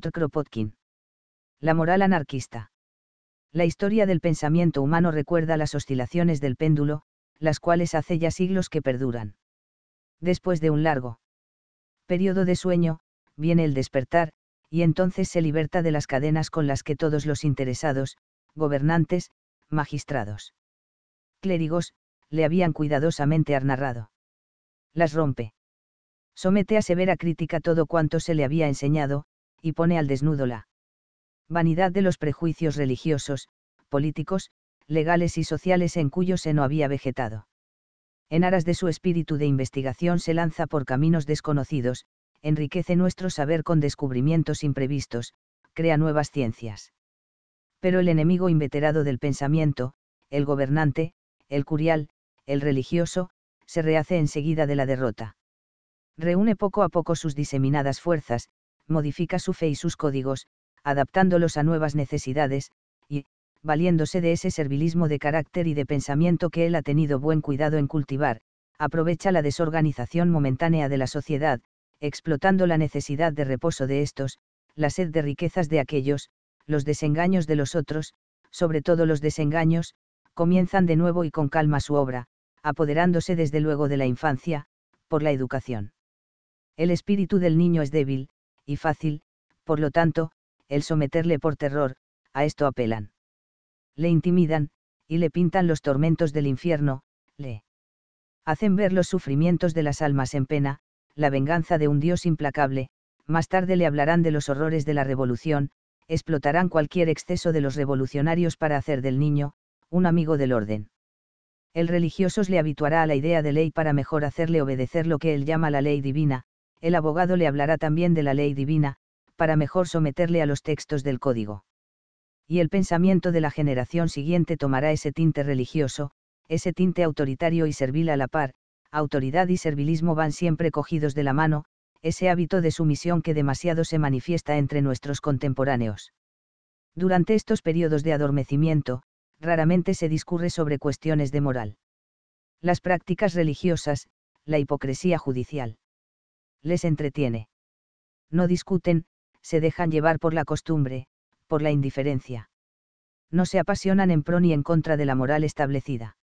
Kropotkin. La moral anarquista. La historia del pensamiento humano recuerda las oscilaciones del péndulo, las cuales hace ya siglos que perduran. Después de un largo periodo de sueño, viene el despertar, y entonces se liberta de las cadenas con las que todos los interesados, gobernantes, magistrados, clérigos, le habían cuidadosamente arnarrado. Las rompe. Somete a severa crítica todo cuanto se le había enseñado, y pone al desnudo la vanidad de los prejuicios religiosos, políticos, legales y sociales en cuyo seno había vegetado. En aras de su espíritu de investigación se lanza por caminos desconocidos, enriquece nuestro saber con descubrimientos imprevistos, crea nuevas ciencias. Pero el enemigo inveterado del pensamiento, el gobernante, el curial, el religioso, se rehace enseguida de la derrota. Reúne poco a poco sus diseminadas fuerzas, modifica su fe y sus códigos, adaptándolos a nuevas necesidades, y, valiéndose de ese servilismo de carácter y de pensamiento que él ha tenido buen cuidado en cultivar, aprovecha la desorganización momentánea de la sociedad, explotando la necesidad de reposo de estos, la sed de riquezas de aquellos, los desengaños de los otros, sobre todo los desengaños, comienzan de nuevo y con calma su obra, apoderándose desde luego de la infancia, por la educación. El espíritu del niño es débil, y fácil, por lo tanto, el someterle por terror, a esto apelan. Le intimidan, y le pintan los tormentos del infierno, le hacen ver los sufrimientos de las almas en pena, la venganza de un Dios implacable, más tarde le hablarán de los horrores de la revolución, explotarán cualquier exceso de los revolucionarios para hacer del niño, un amigo del orden. El religioso le habituará a la idea de ley para mejor hacerle obedecer lo que él llama la ley divina, el abogado le hablará también de la ley divina, para mejor someterle a los textos del código. Y el pensamiento de la generación siguiente tomará ese tinte religioso, ese tinte autoritario y servil a la par, autoridad y servilismo van siempre cogidos de la mano, ese hábito de sumisión que demasiado se manifiesta entre nuestros contemporáneos. Durante estos periodos de adormecimiento, raramente se discurre sobre cuestiones de moral. Las prácticas religiosas, la hipocresía judicial les entretiene. No discuten, se dejan llevar por la costumbre, por la indiferencia. No se apasionan en pro ni en contra de la moral establecida.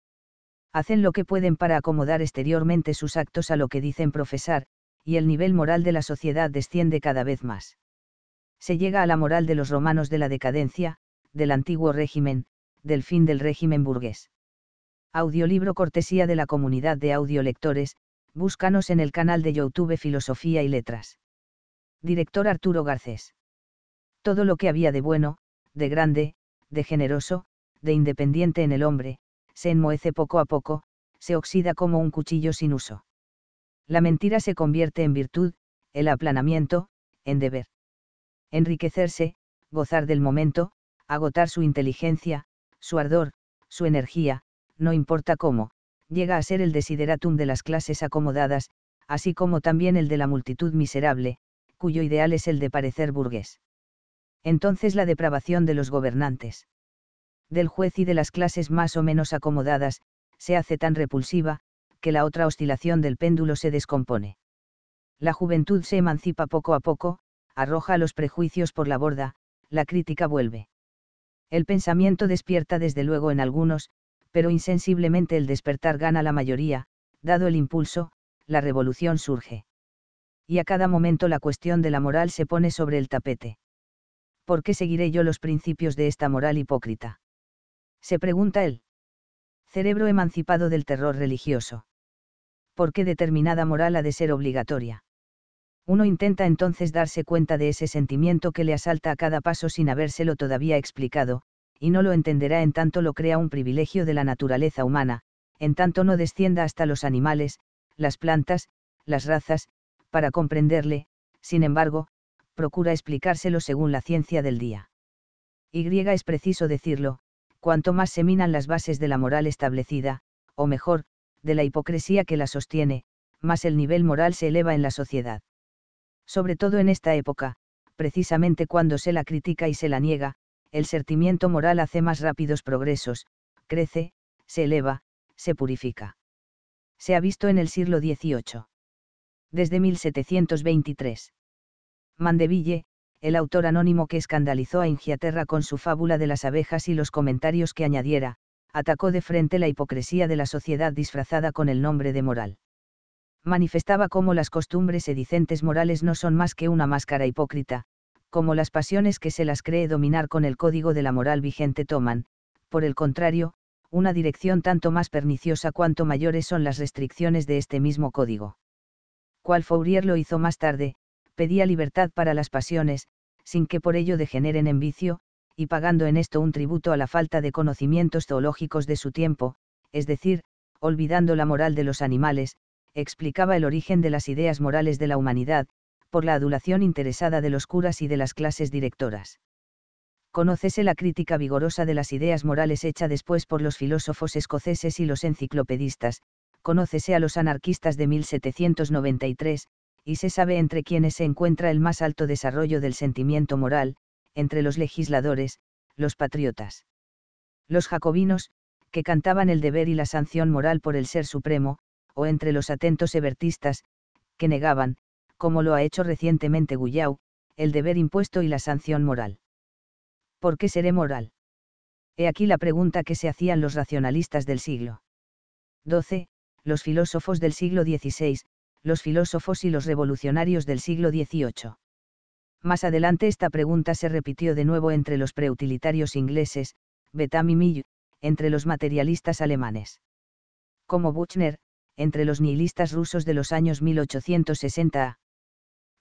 Hacen lo que pueden para acomodar exteriormente sus actos a lo que dicen profesar, y el nivel moral de la sociedad desciende cada vez más. Se llega a la moral de los romanos de la decadencia, del antiguo régimen, del fin del régimen burgués. Audiolibro cortesía de la comunidad de audiolectores, búscanos en el canal de YouTube Filosofía y Letras. Director Arturo Garcés. Todo lo que había de bueno, de grande, de generoso, de independiente en el hombre, se enmohece poco a poco, se oxida como un cuchillo sin uso. La mentira se convierte en virtud, el aplanamiento, en deber. Enriquecerse, gozar del momento, agotar su inteligencia, su ardor, su energía, no importa cómo, llega a ser el desideratum de las clases acomodadas, así como también el de la multitud miserable, cuyo ideal es el de parecer burgués. Entonces la depravación de los gobernantes, del juez y de las clases más o menos acomodadas, se hace tan repulsiva, que la otra oscilación del péndulo se descompone. La juventud se emancipa poco a poco, arroja los prejuicios por la borda, la crítica vuelve. El pensamiento despierta desde luego en algunos, pero insensiblemente el despertar gana la mayoría, dado el impulso, la revolución surge. Y a cada momento la cuestión de la moral se pone sobre el tapete. ¿Por qué seguiré yo los principios de esta moral hipócrita? Se pregunta él. Cerebro emancipado del terror religioso. ¿Por qué determinada moral ha de ser obligatoria? Uno intenta entonces darse cuenta de ese sentimiento que le asalta a cada paso sin habérselo todavía explicado, y no lo entenderá en tanto lo crea un privilegio de la naturaleza humana, en tanto no descienda hasta los animales, las plantas, las razas, para comprenderle, sin embargo, procura explicárselo según la ciencia del día. Y es preciso decirlo, cuanto más se minan las bases de la moral establecida, o mejor, de la hipocresía que la sostiene, más el nivel moral se eleva en la sociedad. Sobre todo en esta época, precisamente cuando se la critica y se la niega, el sentimiento moral hace más rápidos progresos, crece, se eleva, se purifica. Se ha visto en el siglo XVIII. Desde 1723. Mandeville, el autor anónimo que escandalizó a Inglaterra con su fábula de las abejas y los comentarios que añadiera, atacó de frente la hipocresía de la sociedad disfrazada con el nombre de moral. Manifestaba cómo las costumbres edicentes morales no son más que una máscara hipócrita, como las pasiones que se las cree dominar con el código de la moral vigente toman, por el contrario, una dirección tanto más perniciosa cuanto mayores son las restricciones de este mismo código. Cual Fourier lo hizo más tarde, pedía libertad para las pasiones, sin que por ello degeneren en vicio, y pagando en esto un tributo a la falta de conocimientos zoológicos de su tiempo, es decir, olvidando la moral de los animales, explicaba el origen de las ideas morales de la humanidad, por la adulación interesada de los curas y de las clases directoras. Conócese la crítica vigorosa de las ideas morales hecha después por los filósofos escoceses y los enciclopedistas, conócese a los anarquistas de 1793, y se sabe entre quienes se encuentra el más alto desarrollo del sentimiento moral, entre los legisladores, los patriotas. Los jacobinos, que cantaban el deber y la sanción moral por el ser supremo, o entre los atentos evertistas, que negaban, como lo ha hecho recientemente Guyau, el deber impuesto y la sanción moral. ¿Por qué seré moral? He aquí la pregunta que se hacían los racionalistas del siglo XII, los filósofos del siglo XVI, los filósofos y los revolucionarios del siglo XVIII. Más adelante esta pregunta se repitió de nuevo entre los preutilitarios ingleses, Betam y Mill, entre los materialistas alemanes. Como Buchner, entre los nihilistas rusos de los años 1860.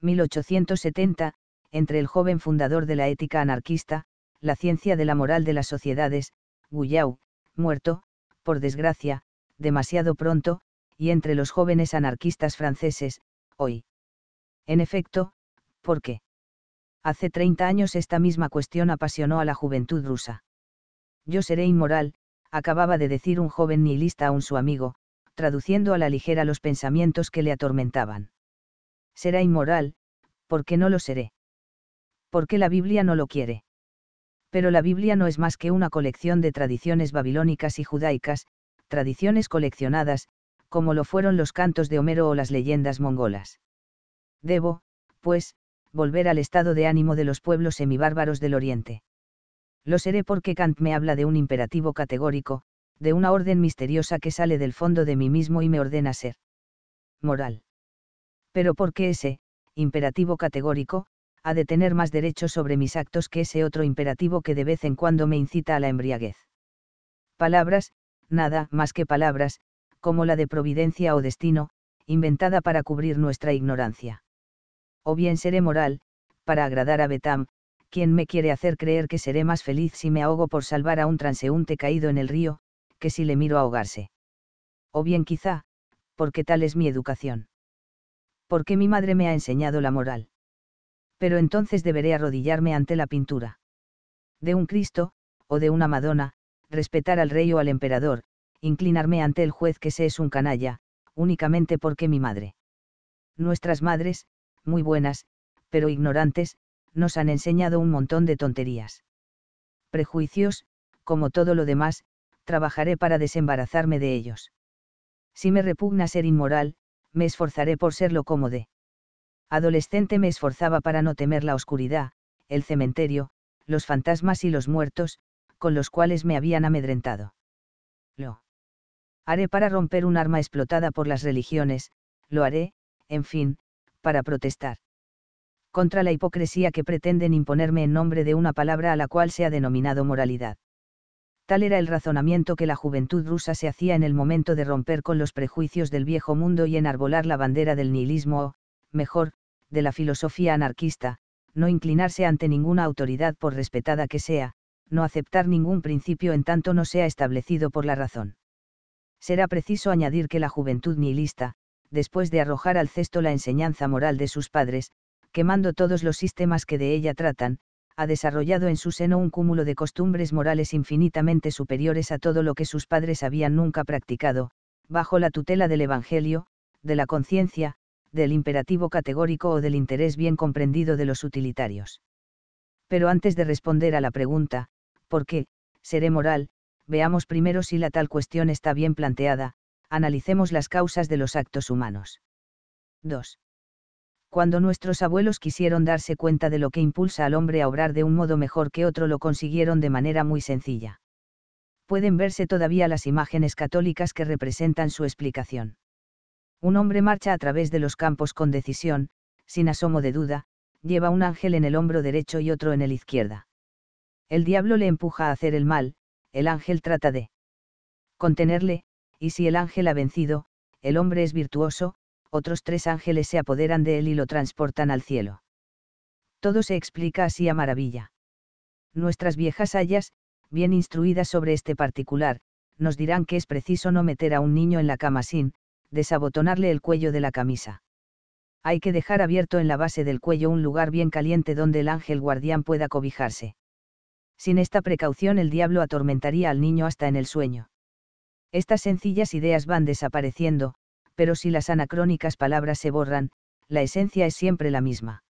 1870, entre el joven fundador de la ética anarquista, la ciencia de la moral de las sociedades, Guyau, muerto, por desgracia, demasiado pronto, y entre los jóvenes anarquistas franceses, hoy. En efecto, ¿por qué? Hace 30 años esta misma cuestión apasionó a la juventud rusa. Yo seré inmoral, acababa de decir un joven nihilista a un su amigo, traduciendo a la ligera los pensamientos que le atormentaban será inmoral, porque no lo seré. Porque la Biblia no lo quiere. Pero la Biblia no es más que una colección de tradiciones babilónicas y judaicas, tradiciones coleccionadas, como lo fueron los cantos de Homero o las leyendas mongolas. Debo, pues, volver al estado de ánimo de los pueblos semibárbaros del Oriente. Lo seré porque Kant me habla de un imperativo categórico, de una orden misteriosa que sale del fondo de mí mismo y me ordena ser. Moral pero porque ese, imperativo categórico, ha de tener más derecho sobre mis actos que ese otro imperativo que de vez en cuando me incita a la embriaguez. Palabras, nada más que palabras, como la de providencia o destino, inventada para cubrir nuestra ignorancia. O bien seré moral, para agradar a Betam, quien me quiere hacer creer que seré más feliz si me ahogo por salvar a un transeúnte caído en el río, que si le miro ahogarse. O bien quizá, porque tal es mi educación porque mi madre me ha enseñado la moral. Pero entonces deberé arrodillarme ante la pintura. De un Cristo, o de una Madonna, respetar al rey o al emperador, inclinarme ante el juez que se es un canalla, únicamente porque mi madre. Nuestras madres, muy buenas, pero ignorantes, nos han enseñado un montón de tonterías. Prejuicios, como todo lo demás, trabajaré para desembarazarme de ellos. Si me repugna ser inmoral, me esforzaré por ser lo cómodo. Adolescente me esforzaba para no temer la oscuridad, el cementerio, los fantasmas y los muertos, con los cuales me habían amedrentado. Lo haré para romper un arma explotada por las religiones, lo haré, en fin, para protestar. Contra la hipocresía que pretenden imponerme en nombre de una palabra a la cual se ha denominado moralidad. Tal era el razonamiento que la juventud rusa se hacía en el momento de romper con los prejuicios del viejo mundo y enarbolar la bandera del nihilismo o, mejor, de la filosofía anarquista, no inclinarse ante ninguna autoridad por respetada que sea, no aceptar ningún principio en tanto no sea establecido por la razón. Será preciso añadir que la juventud nihilista, después de arrojar al cesto la enseñanza moral de sus padres, quemando todos los sistemas que de ella tratan, ha desarrollado en su seno un cúmulo de costumbres morales infinitamente superiores a todo lo que sus padres habían nunca practicado, bajo la tutela del Evangelio, de la conciencia, del imperativo categórico o del interés bien comprendido de los utilitarios. Pero antes de responder a la pregunta, ¿por qué, seré moral? Veamos primero si la tal cuestión está bien planteada, analicemos las causas de los actos humanos. 2 cuando nuestros abuelos quisieron darse cuenta de lo que impulsa al hombre a obrar de un modo mejor que otro lo consiguieron de manera muy sencilla. Pueden verse todavía las imágenes católicas que representan su explicación. Un hombre marcha a través de los campos con decisión, sin asomo de duda, lleva un ángel en el hombro derecho y otro en el izquierda. El diablo le empuja a hacer el mal, el ángel trata de contenerle, y si el ángel ha vencido, el hombre es virtuoso, otros tres ángeles se apoderan de él y lo transportan al cielo. Todo se explica así a maravilla. Nuestras viejas hayas, bien instruidas sobre este particular, nos dirán que es preciso no meter a un niño en la cama sin, desabotonarle el cuello de la camisa. Hay que dejar abierto en la base del cuello un lugar bien caliente donde el ángel guardián pueda cobijarse. Sin esta precaución el diablo atormentaría al niño hasta en el sueño. Estas sencillas ideas van desapareciendo, pero si las anacrónicas palabras se borran, la esencia es siempre la misma.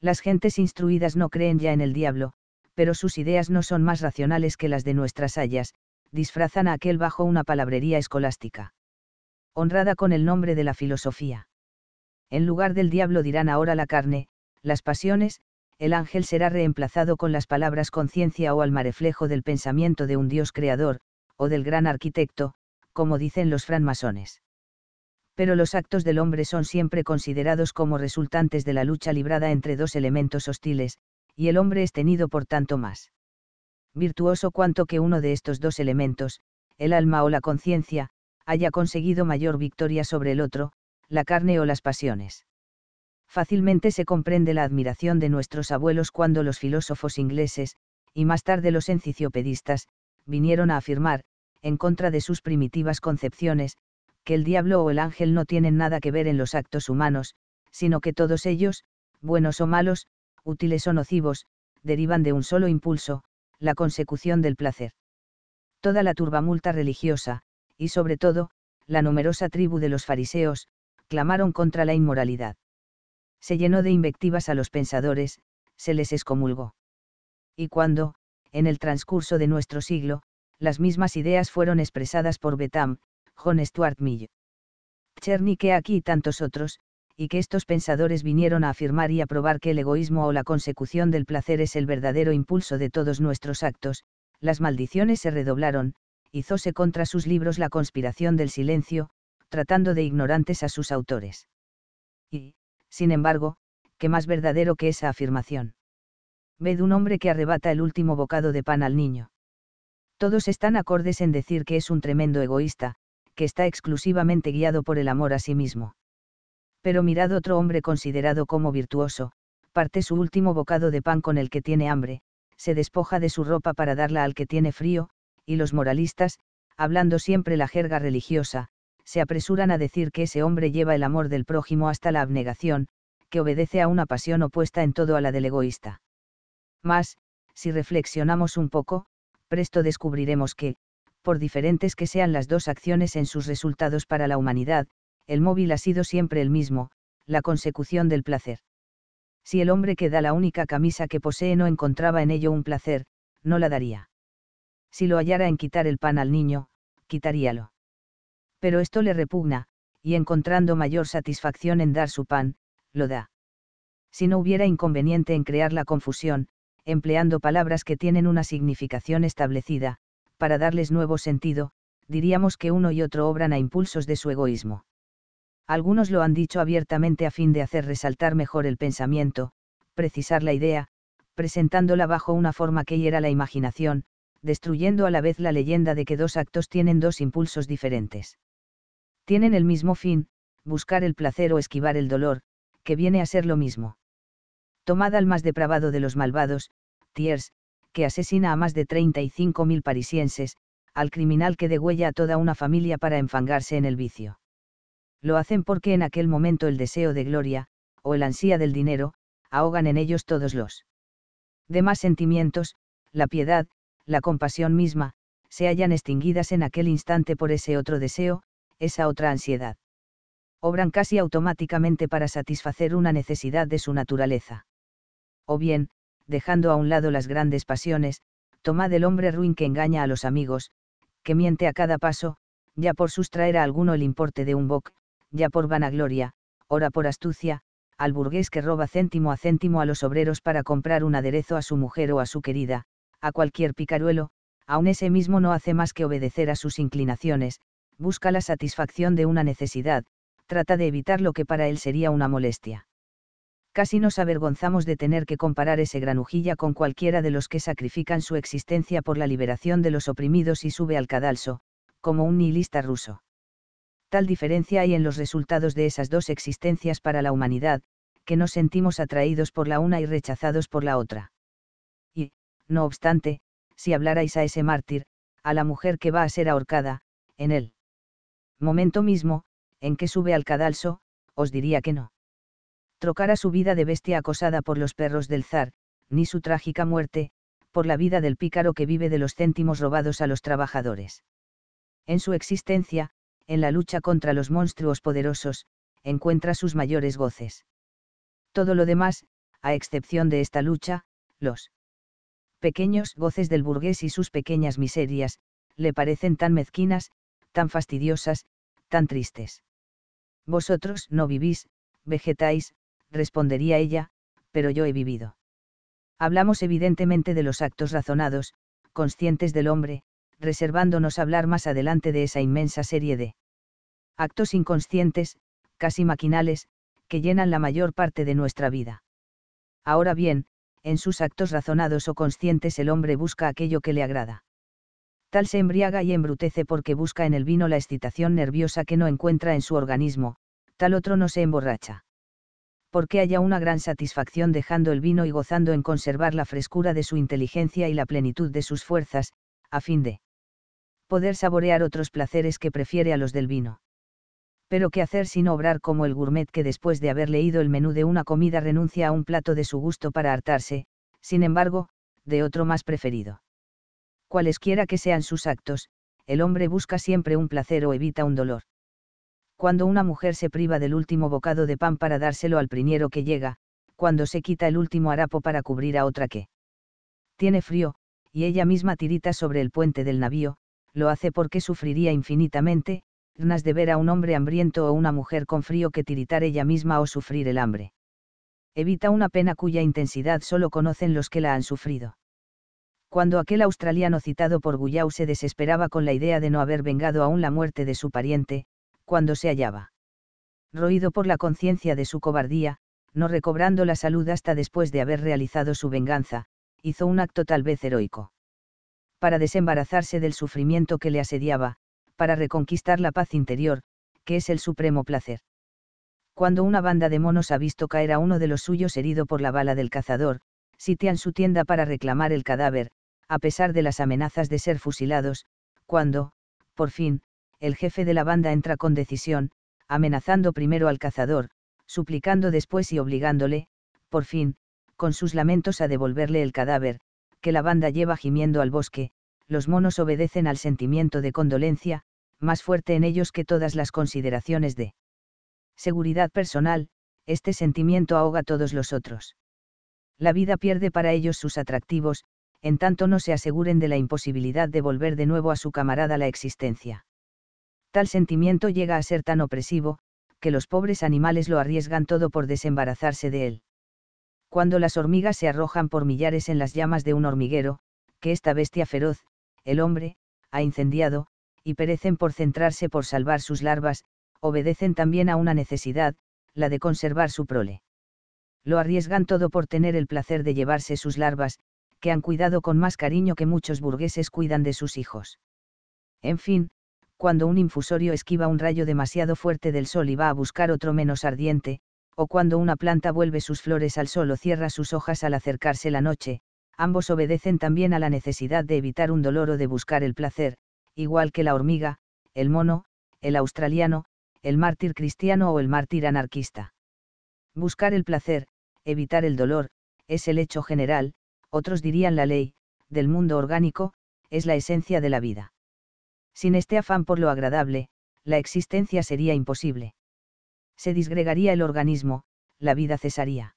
Las gentes instruidas no creen ya en el diablo, pero sus ideas no son más racionales que las de nuestras hayas, disfrazan a aquel bajo una palabrería escolástica. Honrada con el nombre de la filosofía. En lugar del diablo dirán ahora la carne, las pasiones, el ángel será reemplazado con las palabras conciencia o reflejo del pensamiento de un Dios creador, o del gran arquitecto, como dicen los franmasones pero los actos del hombre son siempre considerados como resultantes de la lucha librada entre dos elementos hostiles, y el hombre es tenido por tanto más virtuoso cuanto que uno de estos dos elementos, el alma o la conciencia, haya conseguido mayor victoria sobre el otro, la carne o las pasiones. Fácilmente se comprende la admiración de nuestros abuelos cuando los filósofos ingleses, y más tarde los enciclopedistas, vinieron a afirmar, en contra de sus primitivas concepciones, que el diablo o el ángel no tienen nada que ver en los actos humanos, sino que todos ellos, buenos o malos, útiles o nocivos, derivan de un solo impulso, la consecución del placer. Toda la turbamulta religiosa, y sobre todo, la numerosa tribu de los fariseos, clamaron contra la inmoralidad. Se llenó de invectivas a los pensadores, se les excomulgó. Y cuando, en el transcurso de nuestro siglo, las mismas ideas fueron expresadas por Betam, John Stuart Mill. que aquí y tantos otros, y que estos pensadores vinieron a afirmar y a probar que el egoísmo o la consecución del placer es el verdadero impulso de todos nuestros actos, las maldiciones se redoblaron, zose contra sus libros la conspiración del silencio, tratando de ignorantes a sus autores. Y, sin embargo, ¿qué más verdadero que esa afirmación? Ved un hombre que arrebata el último bocado de pan al niño. Todos están acordes en decir que es un tremendo egoísta, que está exclusivamente guiado por el amor a sí mismo. Pero mirad otro hombre considerado como virtuoso, parte su último bocado de pan con el que tiene hambre, se despoja de su ropa para darla al que tiene frío, y los moralistas, hablando siempre la jerga religiosa, se apresuran a decir que ese hombre lleva el amor del prójimo hasta la abnegación, que obedece a una pasión opuesta en todo a la del egoísta. Mas, si reflexionamos un poco, presto descubriremos que, por diferentes que sean las dos acciones en sus resultados para la humanidad, el móvil ha sido siempre el mismo, la consecución del placer. Si el hombre que da la única camisa que posee no encontraba en ello un placer, no la daría. Si lo hallara en quitar el pan al niño, quitaríalo. Pero esto le repugna, y encontrando mayor satisfacción en dar su pan, lo da. Si no hubiera inconveniente en crear la confusión, empleando palabras que tienen una significación establecida, para darles nuevo sentido, diríamos que uno y otro obran a impulsos de su egoísmo. Algunos lo han dicho abiertamente a fin de hacer resaltar mejor el pensamiento, precisar la idea, presentándola bajo una forma que hiera la imaginación, destruyendo a la vez la leyenda de que dos actos tienen dos impulsos diferentes. Tienen el mismo fin, buscar el placer o esquivar el dolor, que viene a ser lo mismo. Tomad al más depravado de los malvados, Tiers que asesina a más de 35.000 parisienses, al criminal que degüella a toda una familia para enfangarse en el vicio. Lo hacen porque en aquel momento el deseo de gloria, o el ansía del dinero, ahogan en ellos todos los demás sentimientos, la piedad, la compasión misma, se hallan extinguidas en aquel instante por ese otro deseo, esa otra ansiedad. Obran casi automáticamente para satisfacer una necesidad de su naturaleza. O bien, dejando a un lado las grandes pasiones, tomad el hombre ruin que engaña a los amigos, que miente a cada paso, ya por sustraer a alguno el importe de un boc, ya por vanagloria, ora por astucia, al burgués que roba céntimo a céntimo a los obreros para comprar un aderezo a su mujer o a su querida, a cualquier picaruelo, aun ese mismo no hace más que obedecer a sus inclinaciones, busca la satisfacción de una necesidad, trata de evitar lo que para él sería una molestia casi nos avergonzamos de tener que comparar ese granujilla con cualquiera de los que sacrifican su existencia por la liberación de los oprimidos y sube al cadalso, como un nihilista ruso. Tal diferencia hay en los resultados de esas dos existencias para la humanidad, que nos sentimos atraídos por la una y rechazados por la otra. Y, no obstante, si hablarais a ese mártir, a la mujer que va a ser ahorcada, en el momento mismo, en que sube al cadalso, os diría que no trocara su vida de bestia acosada por los perros del zar, ni su trágica muerte, por la vida del pícaro que vive de los céntimos robados a los trabajadores. En su existencia, en la lucha contra los monstruos poderosos, encuentra sus mayores goces. Todo lo demás, a excepción de esta lucha, los pequeños goces del burgués y sus pequeñas miserias, le parecen tan mezquinas, tan fastidiosas, tan tristes. Vosotros no vivís, vegetáis, respondería ella, pero yo he vivido. Hablamos evidentemente de los actos razonados, conscientes del hombre, reservándonos hablar más adelante de esa inmensa serie de actos inconscientes, casi maquinales, que llenan la mayor parte de nuestra vida. Ahora bien, en sus actos razonados o conscientes el hombre busca aquello que le agrada. Tal se embriaga y embrutece porque busca en el vino la excitación nerviosa que no encuentra en su organismo, tal otro no se emborracha porque haya una gran satisfacción dejando el vino y gozando en conservar la frescura de su inteligencia y la plenitud de sus fuerzas, a fin de poder saborear otros placeres que prefiere a los del vino. Pero qué hacer sin obrar como el gourmet que después de haber leído el menú de una comida renuncia a un plato de su gusto para hartarse, sin embargo, de otro más preferido. Cualesquiera que sean sus actos, el hombre busca siempre un placer o evita un dolor cuando una mujer se priva del último bocado de pan para dárselo al primero que llega, cuando se quita el último harapo para cubrir a otra que tiene frío, y ella misma tirita sobre el puente del navío, lo hace porque sufriría infinitamente, más de ver a un hombre hambriento o una mujer con frío que tiritar ella misma o sufrir el hambre. Evita una pena cuya intensidad solo conocen los que la han sufrido. Cuando aquel australiano citado por Guyau se desesperaba con la idea de no haber vengado aún la muerte de su pariente, cuando se hallaba. Roído por la conciencia de su cobardía, no recobrando la salud hasta después de haber realizado su venganza, hizo un acto tal vez heroico. Para desembarazarse del sufrimiento que le asediaba, para reconquistar la paz interior, que es el supremo placer. Cuando una banda de monos ha visto caer a uno de los suyos herido por la bala del cazador, sitian su tienda para reclamar el cadáver, a pesar de las amenazas de ser fusilados, cuando, por fin, el jefe de la banda entra con decisión, amenazando primero al cazador, suplicando después y obligándole, por fin, con sus lamentos a devolverle el cadáver, que la banda lleva gimiendo al bosque, los monos obedecen al sentimiento de condolencia, más fuerte en ellos que todas las consideraciones de seguridad personal, este sentimiento ahoga todos los otros. La vida pierde para ellos sus atractivos, en tanto no se aseguren de la imposibilidad de volver de nuevo a su camarada la existencia tal sentimiento llega a ser tan opresivo, que los pobres animales lo arriesgan todo por desembarazarse de él. Cuando las hormigas se arrojan por millares en las llamas de un hormiguero, que esta bestia feroz, el hombre, ha incendiado, y perecen por centrarse por salvar sus larvas, obedecen también a una necesidad, la de conservar su prole. Lo arriesgan todo por tener el placer de llevarse sus larvas, que han cuidado con más cariño que muchos burgueses cuidan de sus hijos. En fin, cuando un infusorio esquiva un rayo demasiado fuerte del sol y va a buscar otro menos ardiente, o cuando una planta vuelve sus flores al sol o cierra sus hojas al acercarse la noche, ambos obedecen también a la necesidad de evitar un dolor o de buscar el placer, igual que la hormiga, el mono, el australiano, el mártir cristiano o el mártir anarquista. Buscar el placer, evitar el dolor, es el hecho general, otros dirían la ley, del mundo orgánico, es la esencia de la vida. Sin este afán por lo agradable, la existencia sería imposible. Se disgregaría el organismo, la vida cesaría.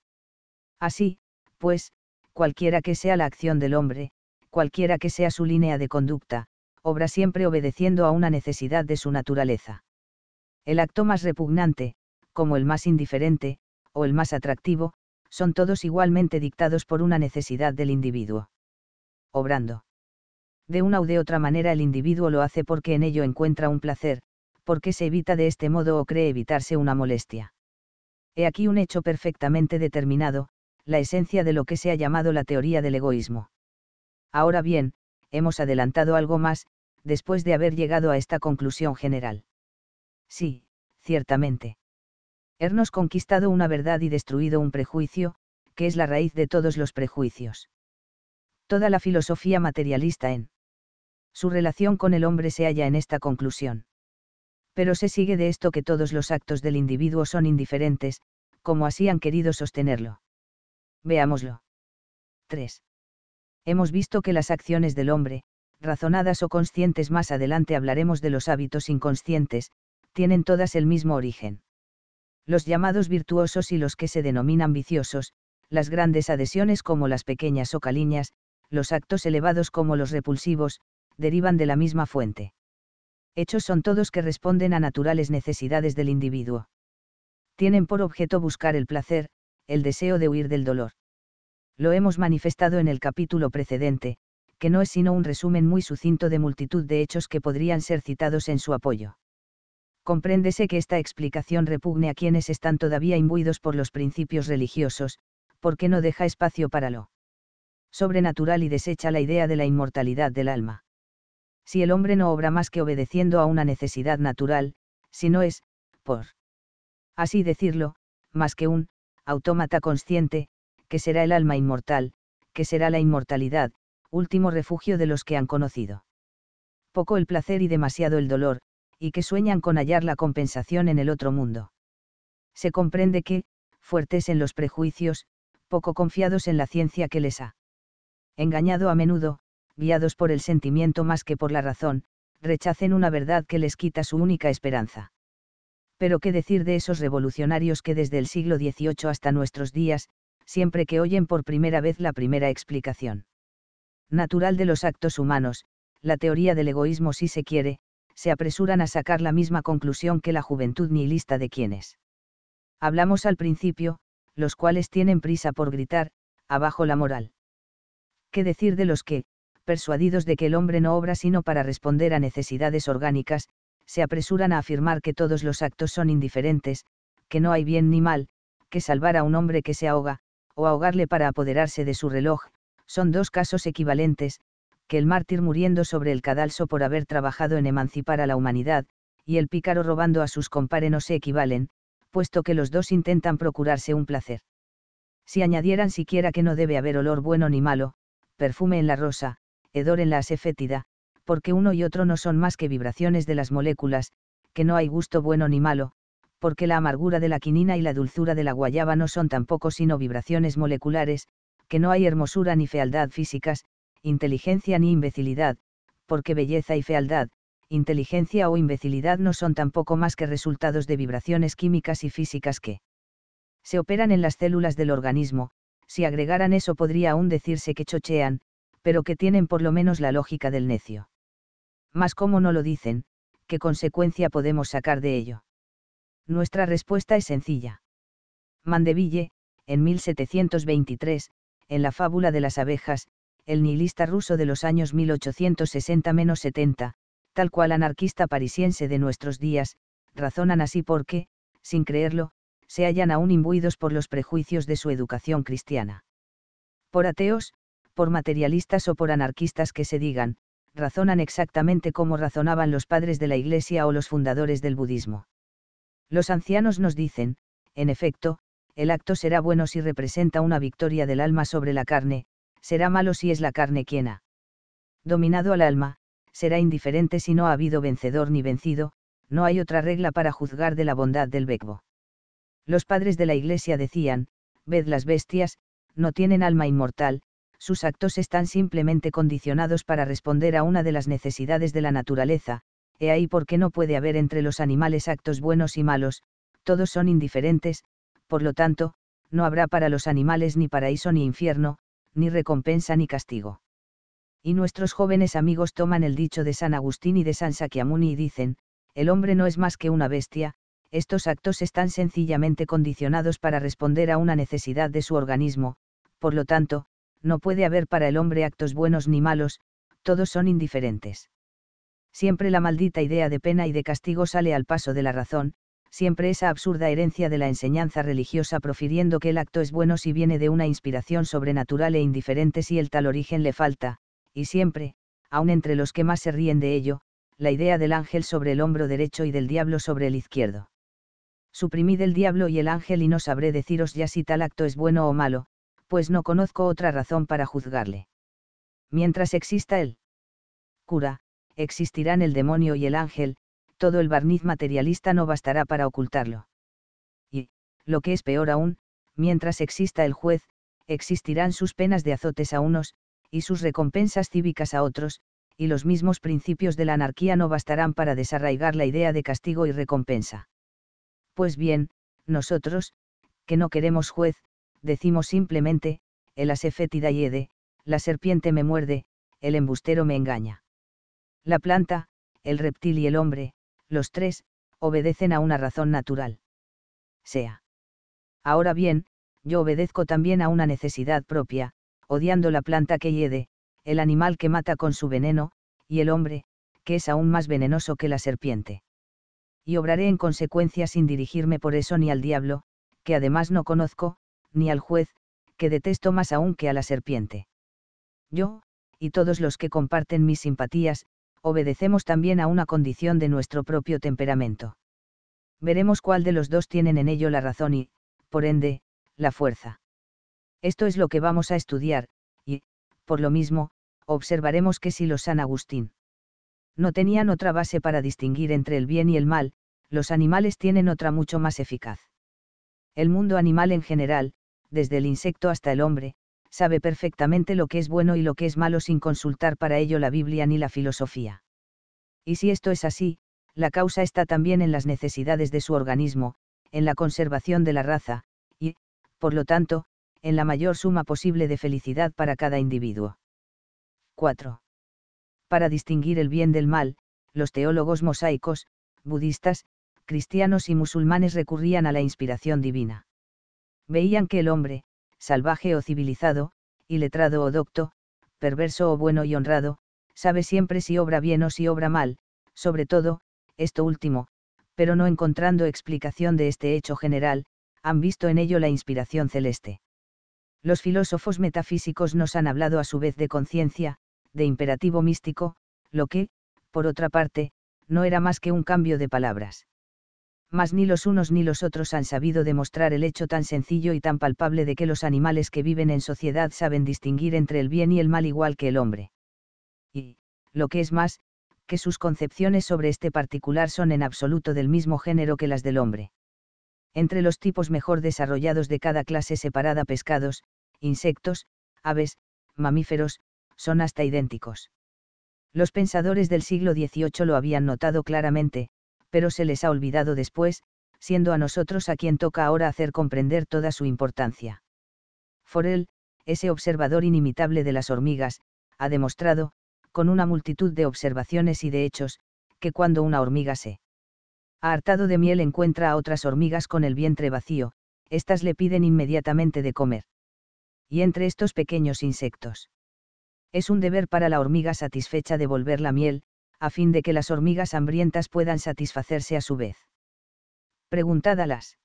Así, pues, cualquiera que sea la acción del hombre, cualquiera que sea su línea de conducta, obra siempre obedeciendo a una necesidad de su naturaleza. El acto más repugnante, como el más indiferente, o el más atractivo, son todos igualmente dictados por una necesidad del individuo. Obrando de una u de otra manera el individuo lo hace porque en ello encuentra un placer, porque se evita de este modo o cree evitarse una molestia. He aquí un hecho perfectamente determinado, la esencia de lo que se ha llamado la teoría del egoísmo. Ahora bien, hemos adelantado algo más, después de haber llegado a esta conclusión general. Sí, ciertamente. Hemos conquistado una verdad y destruido un prejuicio, que es la raíz de todos los prejuicios. Toda la filosofía materialista en su relación con el hombre se halla en esta conclusión. Pero se sigue de esto que todos los actos del individuo son indiferentes, como así han querido sostenerlo. Veámoslo. 3. Hemos visto que las acciones del hombre, razonadas o conscientes más adelante hablaremos de los hábitos inconscientes, tienen todas el mismo origen. Los llamados virtuosos y los que se denominan viciosos, las grandes adhesiones como las pequeñas o caliñas, los actos elevados como los repulsivos, derivan de la misma fuente. Hechos son todos que responden a naturales necesidades del individuo. Tienen por objeto buscar el placer, el deseo de huir del dolor. Lo hemos manifestado en el capítulo precedente, que no es sino un resumen muy sucinto de multitud de hechos que podrían ser citados en su apoyo. Compréndese que esta explicación repugne a quienes están todavía imbuidos por los principios religiosos, porque no deja espacio para lo sobrenatural y desecha la idea de la inmortalidad del alma si el hombre no obra más que obedeciendo a una necesidad natural, si no es, por así decirlo, más que un autómata consciente, que será el alma inmortal, que será la inmortalidad, último refugio de los que han conocido. Poco el placer y demasiado el dolor, y que sueñan con hallar la compensación en el otro mundo. Se comprende que, fuertes en los prejuicios, poco confiados en la ciencia que les ha engañado a menudo, guiados por el sentimiento más que por la razón, rechacen una verdad que les quita su única esperanza. Pero qué decir de esos revolucionarios que desde el siglo XVIII hasta nuestros días, siempre que oyen por primera vez la primera explicación. Natural de los actos humanos, la teoría del egoísmo si se quiere, se apresuran a sacar la misma conclusión que la juventud nihilista de quienes. Hablamos al principio, los cuales tienen prisa por gritar, abajo la moral. ¿Qué decir de los que, persuadidos de que el hombre no obra sino para responder a necesidades orgánicas, se apresuran a afirmar que todos los actos son indiferentes, que no hay bien ni mal, que salvar a un hombre que se ahoga, o ahogarle para apoderarse de su reloj, son dos casos equivalentes, que el mártir muriendo sobre el cadalso por haber trabajado en emancipar a la humanidad, y el pícaro robando a sus no se equivalen, puesto que los dos intentan procurarse un placer. Si añadieran siquiera que no debe haber olor bueno ni malo, perfume en la rosa, hedor en la asefétida, porque uno y otro no son más que vibraciones de las moléculas, que no hay gusto bueno ni malo, porque la amargura de la quinina y la dulzura de la guayaba no son tampoco sino vibraciones moleculares, que no hay hermosura ni fealdad físicas, inteligencia ni imbecilidad, porque belleza y fealdad, inteligencia o imbecilidad no son tampoco más que resultados de vibraciones químicas y físicas que se operan en las células del organismo, si agregaran eso podría aún decirse que chochean, pero que tienen por lo menos la lógica del necio. Mas como no lo dicen, ¿qué consecuencia podemos sacar de ello? Nuestra respuesta es sencilla. Mandeville, en 1723, en la fábula de las abejas, el nihilista ruso de los años 1860-70, tal cual anarquista parisiense de nuestros días, razonan así porque, sin creerlo, se hallan aún imbuidos por los prejuicios de su educación cristiana. Por ateos, por materialistas o por anarquistas que se digan, razonan exactamente como razonaban los padres de la Iglesia o los fundadores del budismo. Los ancianos nos dicen, en efecto, el acto será bueno si representa una victoria del alma sobre la carne, será malo si es la carne quien ha dominado al alma, será indiferente si no ha habido vencedor ni vencido, no hay otra regla para juzgar de la bondad del Becbo. Los padres de la Iglesia decían, ved las bestias, no tienen alma inmortal, sus actos están simplemente condicionados para responder a una de las necesidades de la naturaleza, he ahí por qué no puede haber entre los animales actos buenos y malos, todos son indiferentes, por lo tanto, no habrá para los animales ni paraíso ni infierno, ni recompensa ni castigo. Y nuestros jóvenes amigos toman el dicho de San Agustín y de San Saquiamuni y dicen, el hombre no es más que una bestia, estos actos están sencillamente condicionados para responder a una necesidad de su organismo, por lo tanto, no puede haber para el hombre actos buenos ni malos, todos son indiferentes. Siempre la maldita idea de pena y de castigo sale al paso de la razón, siempre esa absurda herencia de la enseñanza religiosa profiriendo que el acto es bueno si viene de una inspiración sobrenatural e indiferente si el tal origen le falta, y siempre, aun entre los que más se ríen de ello, la idea del ángel sobre el hombro derecho y del diablo sobre el izquierdo. Suprimid el diablo y el ángel y no sabré deciros ya si tal acto es bueno o malo, pues no conozco otra razón para juzgarle. Mientras exista el cura, existirán el demonio y el ángel, todo el barniz materialista no bastará para ocultarlo. Y, lo que es peor aún, mientras exista el juez, existirán sus penas de azotes a unos, y sus recompensas cívicas a otros, y los mismos principios de la anarquía no bastarán para desarraigar la idea de castigo y recompensa. Pues bien, nosotros, que no queremos juez, decimos simplemente, el asefetida yede, la serpiente me muerde, el embustero me engaña. La planta, el reptil y el hombre, los tres, obedecen a una razón natural. Sea. Ahora bien, yo obedezco también a una necesidad propia, odiando la planta que hiede, el animal que mata con su veneno, y el hombre, que es aún más venenoso que la serpiente. Y obraré en consecuencia sin dirigirme por eso ni al diablo, que además no conozco, ni al juez, que detesto más aún que a la serpiente. Yo, y todos los que comparten mis simpatías, obedecemos también a una condición de nuestro propio temperamento. Veremos cuál de los dos tienen en ello la razón y, por ende, la fuerza. Esto es lo que vamos a estudiar, y, por lo mismo, observaremos que si los San Agustín no tenían otra base para distinguir entre el bien y el mal, los animales tienen otra mucho más eficaz. El mundo animal en general, desde el insecto hasta el hombre, sabe perfectamente lo que es bueno y lo que es malo sin consultar para ello la Biblia ni la filosofía. Y si esto es así, la causa está también en las necesidades de su organismo, en la conservación de la raza, y, por lo tanto, en la mayor suma posible de felicidad para cada individuo. 4. Para distinguir el bien del mal, los teólogos mosaicos, budistas, cristianos y musulmanes recurrían a la inspiración divina veían que el hombre, salvaje o civilizado, y letrado o docto, perverso o bueno y honrado, sabe siempre si obra bien o si obra mal, sobre todo, esto último, pero no encontrando explicación de este hecho general, han visto en ello la inspiración celeste. Los filósofos metafísicos nos han hablado a su vez de conciencia, de imperativo místico, lo que, por otra parte, no era más que un cambio de palabras mas ni los unos ni los otros han sabido demostrar el hecho tan sencillo y tan palpable de que los animales que viven en sociedad saben distinguir entre el bien y el mal igual que el hombre. Y, lo que es más, que sus concepciones sobre este particular son en absoluto del mismo género que las del hombre. Entre los tipos mejor desarrollados de cada clase separada pescados, insectos, aves, mamíferos, son hasta idénticos. Los pensadores del siglo XVIII lo habían notado claramente, pero se les ha olvidado después, siendo a nosotros a quien toca ahora hacer comprender toda su importancia. Forel, ese observador inimitable de las hormigas, ha demostrado, con una multitud de observaciones y de hechos, que cuando una hormiga se ha hartado de miel encuentra a otras hormigas con el vientre vacío, éstas le piden inmediatamente de comer. Y entre estos pequeños insectos. Es un deber para la hormiga satisfecha devolver la miel, a fin de que las hormigas hambrientas puedan satisfacerse a su vez. Preguntad a las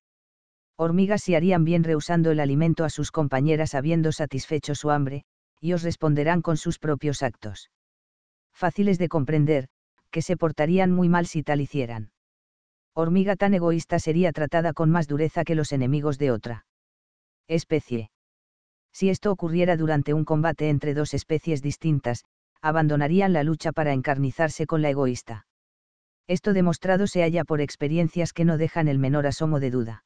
hormigas si harían bien rehusando el alimento a sus compañeras habiendo satisfecho su hambre, y os responderán con sus propios actos. Fáciles de comprender, que se portarían muy mal si tal hicieran. Hormiga tan egoísta sería tratada con más dureza que los enemigos de otra especie. Si esto ocurriera durante un combate entre dos especies distintas, abandonarían la lucha para encarnizarse con la egoísta. Esto demostrado se halla por experiencias que no dejan el menor asomo de duda.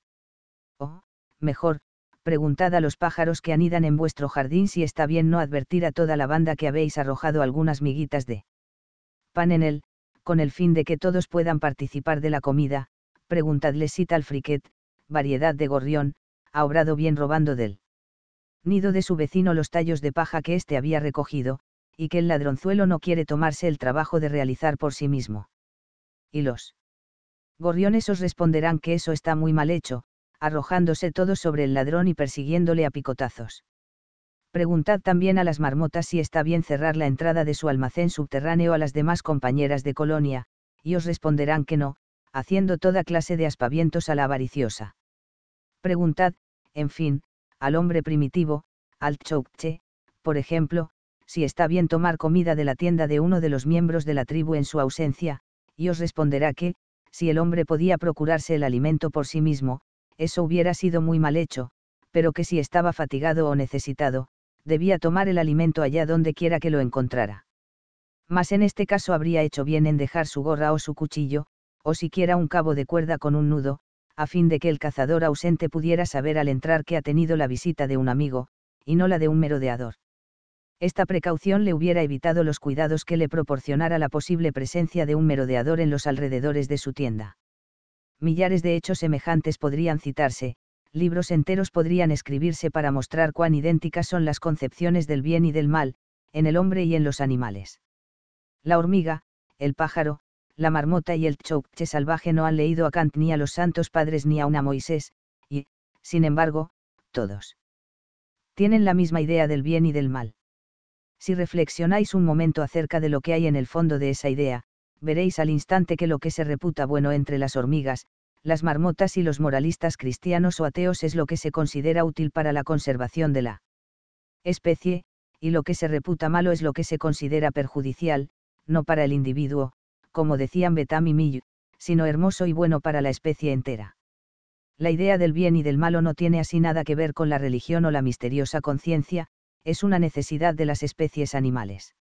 O, oh, mejor, preguntad a los pájaros que anidan en vuestro jardín si está bien no advertir a toda la banda que habéis arrojado algunas miguitas de pan en él, con el fin de que todos puedan participar de la comida, preguntadle si tal friquet, variedad de gorrión, ha obrado bien robando del nido de su vecino los tallos de paja que éste había recogido, y que el ladronzuelo no quiere tomarse el trabajo de realizar por sí mismo. Y los gorriones os responderán que eso está muy mal hecho, arrojándose todos sobre el ladrón y persiguiéndole a picotazos. Preguntad también a las marmotas si está bien cerrar la entrada de su almacén subterráneo a las demás compañeras de colonia, y os responderán que no, haciendo toda clase de aspavientos a la avariciosa. Preguntad, en fin, al hombre primitivo, al chouche, por ejemplo, si está bien tomar comida de la tienda de uno de los miembros de la tribu en su ausencia, y os responderá que, si el hombre podía procurarse el alimento por sí mismo, eso hubiera sido muy mal hecho, pero que si estaba fatigado o necesitado, debía tomar el alimento allá donde quiera que lo encontrara. Mas en este caso habría hecho bien en dejar su gorra o su cuchillo, o siquiera un cabo de cuerda con un nudo, a fin de que el cazador ausente pudiera saber al entrar que ha tenido la visita de un amigo, y no la de un merodeador esta precaución le hubiera evitado los cuidados que le proporcionara la posible presencia de un merodeador en los alrededores de su tienda. Millares de hechos semejantes podrían citarse, libros enteros podrían escribirse para mostrar cuán idénticas son las concepciones del bien y del mal, en el hombre y en los animales. La hormiga, el pájaro, la marmota y el chouche salvaje no han leído a Kant ni a los santos padres ni a a Moisés, y, sin embargo, todos tienen la misma idea del bien y del mal. Si reflexionáis un momento acerca de lo que hay en el fondo de esa idea, veréis al instante que lo que se reputa bueno entre las hormigas, las marmotas y los moralistas cristianos o ateos es lo que se considera útil para la conservación de la especie, y lo que se reputa malo es lo que se considera perjudicial, no para el individuo, como decían Betam y Mill, sino hermoso y bueno para la especie entera. La idea del bien y del malo no tiene así nada que ver con la religión o la misteriosa conciencia, es una necesidad de las especies animales.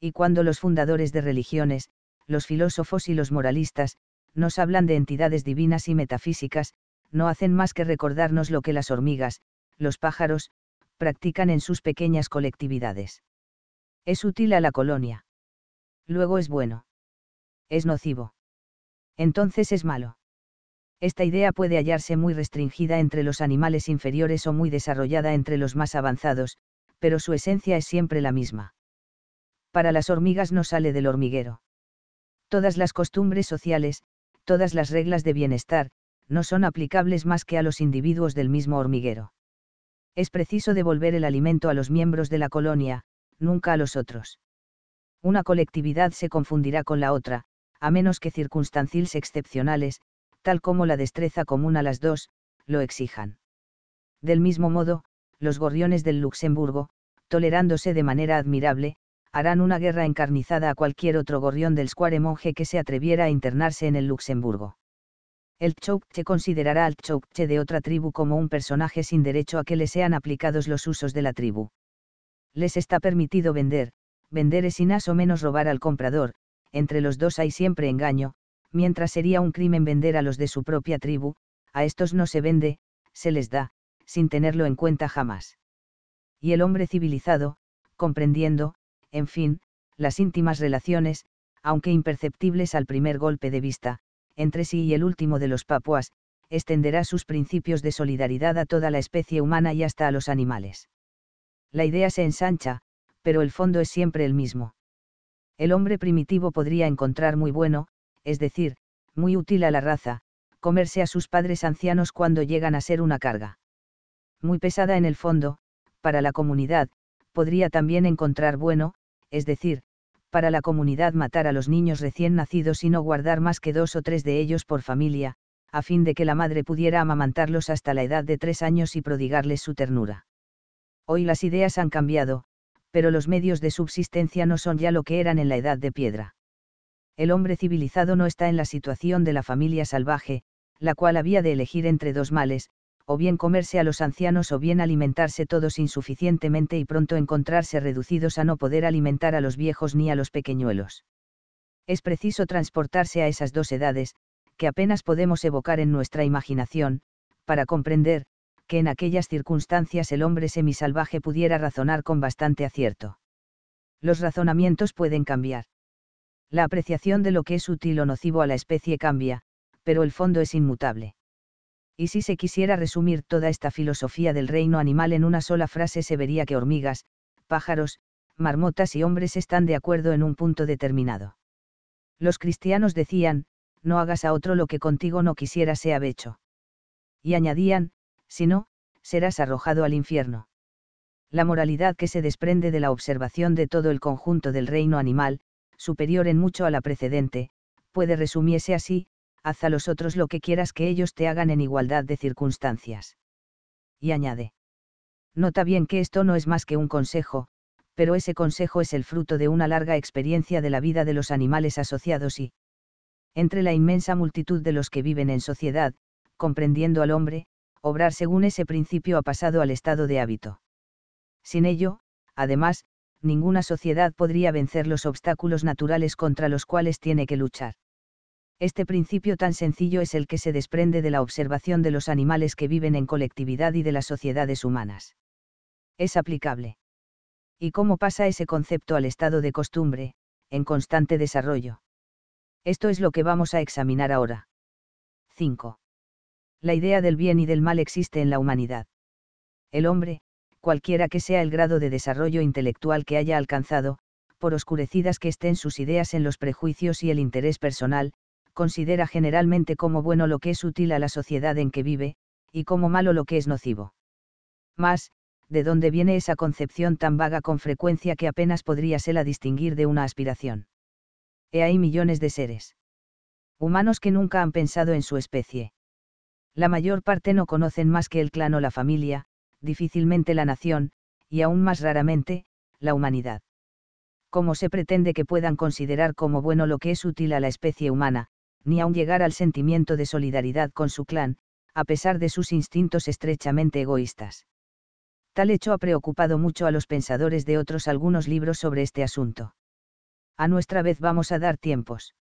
Y cuando los fundadores de religiones, los filósofos y los moralistas, nos hablan de entidades divinas y metafísicas, no hacen más que recordarnos lo que las hormigas, los pájaros, practican en sus pequeñas colectividades. Es útil a la colonia. Luego es bueno. Es nocivo. Entonces es malo. Esta idea puede hallarse muy restringida entre los animales inferiores o muy desarrollada entre los más avanzados, pero su esencia es siempre la misma. Para las hormigas no sale del hormiguero. Todas las costumbres sociales, todas las reglas de bienestar, no son aplicables más que a los individuos del mismo hormiguero. Es preciso devolver el alimento a los miembros de la colonia, nunca a los otros. Una colectividad se confundirá con la otra, a menos que circunstancias excepcionales, tal como la destreza común a las dos, lo exijan. Del mismo modo, los gorriones del Luxemburgo, tolerándose de manera admirable, harán una guerra encarnizada a cualquier otro gorrión del Square Monje que se atreviera a internarse en el Luxemburgo. El Tchoukche considerará al Tchoukche de otra tribu como un personaje sin derecho a que le sean aplicados los usos de la tribu. Les está permitido vender, vender es sin más o menos robar al comprador, entre los dos hay siempre engaño, mientras sería un crimen vender a los de su propia tribu, a estos no se vende, se les da, sin tenerlo en cuenta jamás. Y el hombre civilizado, comprendiendo, en fin, las íntimas relaciones, aunque imperceptibles al primer golpe de vista, entre sí y el último de los papuas, extenderá sus principios de solidaridad a toda la especie humana y hasta a los animales. La idea se ensancha, pero el fondo es siempre el mismo. El hombre primitivo podría encontrar muy bueno, es decir, muy útil a la raza, comerse a sus padres ancianos cuando llegan a ser una carga muy pesada en el fondo, para la comunidad, podría también encontrar bueno, es decir, para la comunidad matar a los niños recién nacidos y no guardar más que dos o tres de ellos por familia, a fin de que la madre pudiera amamantarlos hasta la edad de tres años y prodigarles su ternura. Hoy las ideas han cambiado, pero los medios de subsistencia no son ya lo que eran en la edad de piedra. El hombre civilizado no está en la situación de la familia salvaje, la cual había de elegir entre dos males, o bien comerse a los ancianos o bien alimentarse todos insuficientemente y pronto encontrarse reducidos a no poder alimentar a los viejos ni a los pequeñuelos. Es preciso transportarse a esas dos edades, que apenas podemos evocar en nuestra imaginación, para comprender, que en aquellas circunstancias el hombre semisalvaje pudiera razonar con bastante acierto. Los razonamientos pueden cambiar. La apreciación de lo que es útil o nocivo a la especie cambia, pero el fondo es inmutable y si se quisiera resumir toda esta filosofía del reino animal en una sola frase se vería que hormigas, pájaros, marmotas y hombres están de acuerdo en un punto determinado. Los cristianos decían, no hagas a otro lo que contigo no quisiera sea hecho. Y añadían, si no, serás arrojado al infierno. La moralidad que se desprende de la observación de todo el conjunto del reino animal, superior en mucho a la precedente, puede resumirse así, haz a los otros lo que quieras que ellos te hagan en igualdad de circunstancias. Y añade. Nota bien que esto no es más que un consejo, pero ese consejo es el fruto de una larga experiencia de la vida de los animales asociados y, entre la inmensa multitud de los que viven en sociedad, comprendiendo al hombre, obrar según ese principio ha pasado al estado de hábito. Sin ello, además, ninguna sociedad podría vencer los obstáculos naturales contra los cuales tiene que luchar. Este principio tan sencillo es el que se desprende de la observación de los animales que viven en colectividad y de las sociedades humanas. Es aplicable. ¿Y cómo pasa ese concepto al estado de costumbre, en constante desarrollo? Esto es lo que vamos a examinar ahora. 5. La idea del bien y del mal existe en la humanidad. El hombre, cualquiera que sea el grado de desarrollo intelectual que haya alcanzado, por oscurecidas que estén sus ideas en los prejuicios y el interés personal, considera generalmente como bueno lo que es útil a la sociedad en que vive, y como malo lo que es nocivo. Más, ¿de dónde viene esa concepción tan vaga con frecuencia que apenas podría la distinguir de una aspiración? He ahí millones de seres. Humanos que nunca han pensado en su especie. La mayor parte no conocen más que el clan o la familia, difícilmente la nación, y aún más raramente, la humanidad. ¿Cómo se pretende que puedan considerar como bueno lo que es útil a la especie humana, ni aun llegar al sentimiento de solidaridad con su clan, a pesar de sus instintos estrechamente egoístas. Tal hecho ha preocupado mucho a los pensadores de otros algunos libros sobre este asunto. A nuestra vez vamos a dar tiempos.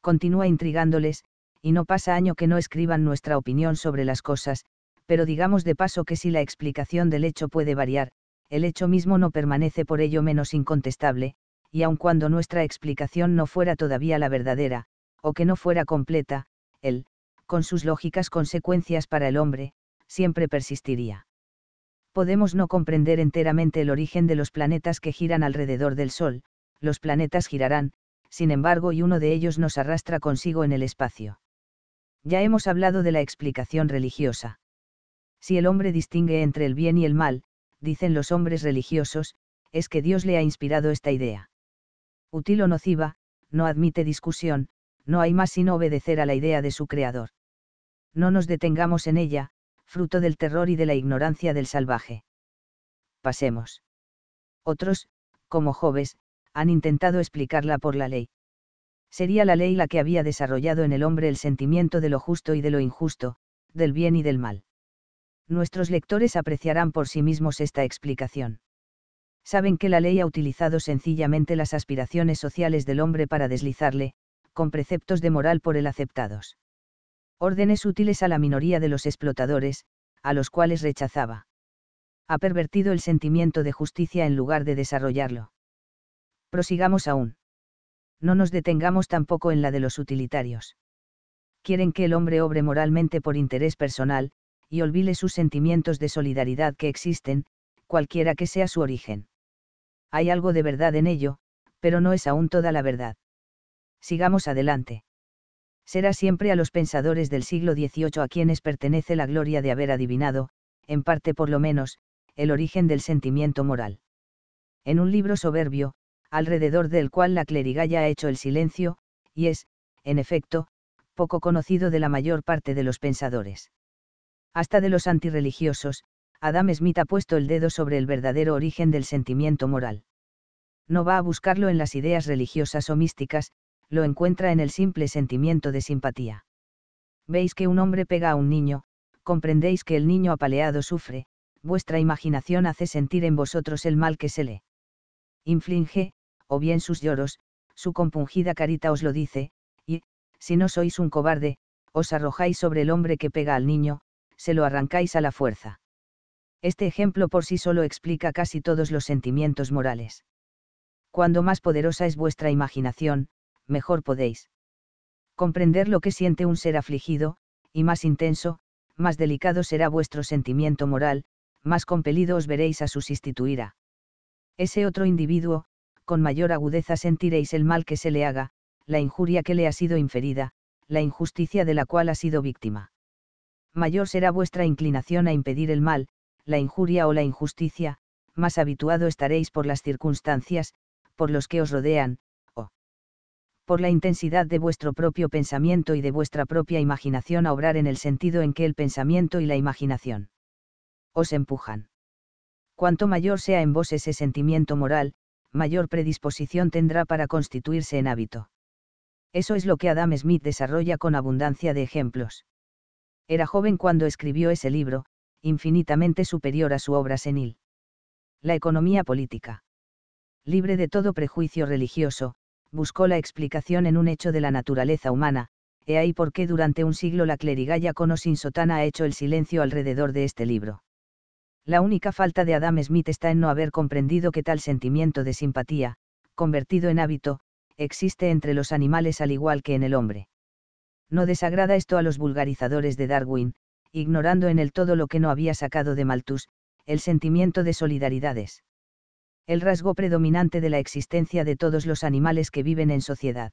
Continúa intrigándoles, y no pasa año que no escriban nuestra opinión sobre las cosas, pero digamos de paso que si la explicación del hecho puede variar, el hecho mismo no permanece por ello menos incontestable, y aun cuando nuestra explicación no fuera todavía la verdadera, o que no fuera completa, él, con sus lógicas consecuencias para el hombre, siempre persistiría. Podemos no comprender enteramente el origen de los planetas que giran alrededor del Sol, los planetas girarán, sin embargo, y uno de ellos nos arrastra consigo en el espacio. Ya hemos hablado de la explicación religiosa. Si el hombre distingue entre el bien y el mal, dicen los hombres religiosos, es que Dios le ha inspirado esta idea. Útil o nociva, no admite discusión, no hay más sino obedecer a la idea de su creador. No nos detengamos en ella, fruto del terror y de la ignorancia del salvaje. Pasemos. Otros, como Jobes, han intentado explicarla por la ley. Sería la ley la que había desarrollado en el hombre el sentimiento de lo justo y de lo injusto, del bien y del mal. Nuestros lectores apreciarán por sí mismos esta explicación. Saben que la ley ha utilizado sencillamente las aspiraciones sociales del hombre para deslizarle, con preceptos de moral por él aceptados. Órdenes útiles a la minoría de los explotadores, a los cuales rechazaba. Ha pervertido el sentimiento de justicia en lugar de desarrollarlo. Prosigamos aún. No nos detengamos tampoco en la de los utilitarios. Quieren que el hombre obre moralmente por interés personal, y olvide sus sentimientos de solidaridad que existen, cualquiera que sea su origen. Hay algo de verdad en ello, pero no es aún toda la verdad sigamos adelante. Será siempre a los pensadores del siglo XVIII a quienes pertenece la gloria de haber adivinado, en parte por lo menos, el origen del sentimiento moral. En un libro soberbio, alrededor del cual la ya ha hecho el silencio, y es, en efecto, poco conocido de la mayor parte de los pensadores. Hasta de los antirreligiosos, Adam Smith ha puesto el dedo sobre el verdadero origen del sentimiento moral. No va a buscarlo en las ideas religiosas o místicas, lo encuentra en el simple sentimiento de simpatía. Veis que un hombre pega a un niño, comprendéis que el niño apaleado sufre, vuestra imaginación hace sentir en vosotros el mal que se le inflige, o bien sus lloros, su compungida carita os lo dice, y, si no sois un cobarde, os arrojáis sobre el hombre que pega al niño, se lo arrancáis a la fuerza. Este ejemplo por sí solo explica casi todos los sentimientos morales. Cuando más poderosa es vuestra imaginación, mejor podéis comprender lo que siente un ser afligido, y más intenso, más delicado será vuestro sentimiento moral, más compelido os veréis a sustituir a ese otro individuo, con mayor agudeza sentiréis el mal que se le haga, la injuria que le ha sido inferida, la injusticia de la cual ha sido víctima. Mayor será vuestra inclinación a impedir el mal, la injuria o la injusticia, más habituado estaréis por las circunstancias, por los que os rodean, por la intensidad de vuestro propio pensamiento y de vuestra propia imaginación a obrar en el sentido en que el pensamiento y la imaginación os empujan. Cuanto mayor sea en vos ese sentimiento moral, mayor predisposición tendrá para constituirse en hábito. Eso es lo que Adam Smith desarrolla con abundancia de ejemplos. Era joven cuando escribió ese libro, infinitamente superior a su obra senil. La economía política. Libre de todo prejuicio religioso, buscó la explicación en un hecho de la naturaleza humana, he ahí por qué durante un siglo la clerigalla con sin sotana ha hecho el silencio alrededor de este libro. La única falta de Adam Smith está en no haber comprendido que tal sentimiento de simpatía, convertido en hábito, existe entre los animales al igual que en el hombre. No desagrada esto a los vulgarizadores de Darwin, ignorando en el todo lo que no había sacado de Malthus, el sentimiento de solidaridades el rasgo predominante de la existencia de todos los animales que viven en sociedad.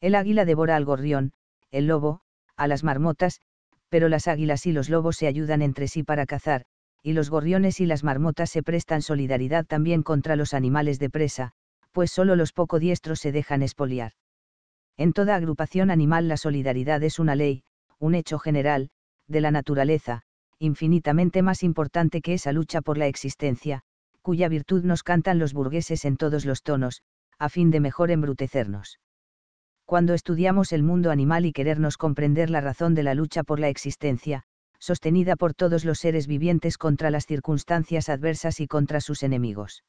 El águila devora al gorrión, el lobo, a las marmotas, pero las águilas y los lobos se ayudan entre sí para cazar, y los gorriones y las marmotas se prestan solidaridad también contra los animales de presa, pues solo los poco diestros se dejan espoliar. En toda agrupación animal la solidaridad es una ley, un hecho general, de la naturaleza, infinitamente más importante que esa lucha por la existencia, cuya virtud nos cantan los burgueses en todos los tonos, a fin de mejor embrutecernos. Cuando estudiamos el mundo animal y querernos comprender la razón de la lucha por la existencia, sostenida por todos los seres vivientes contra las circunstancias adversas y contra sus enemigos.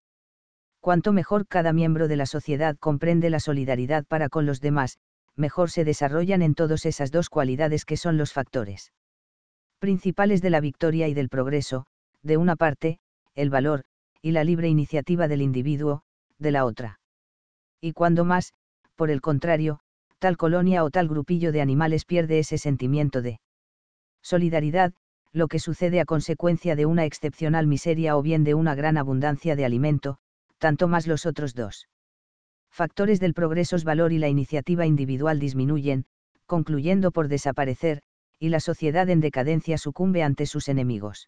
Cuanto mejor cada miembro de la sociedad comprende la solidaridad para con los demás, mejor se desarrollan en todos esas dos cualidades que son los factores principales de la victoria y del progreso, de una parte, el valor, y la libre iniciativa del individuo, de la otra. Y cuando más, por el contrario, tal colonia o tal grupillo de animales pierde ese sentimiento de solidaridad, lo que sucede a consecuencia de una excepcional miseria o bien de una gran abundancia de alimento, tanto más los otros dos. Factores del progreso es valor y la iniciativa individual disminuyen, concluyendo por desaparecer, y la sociedad en decadencia sucumbe ante sus enemigos.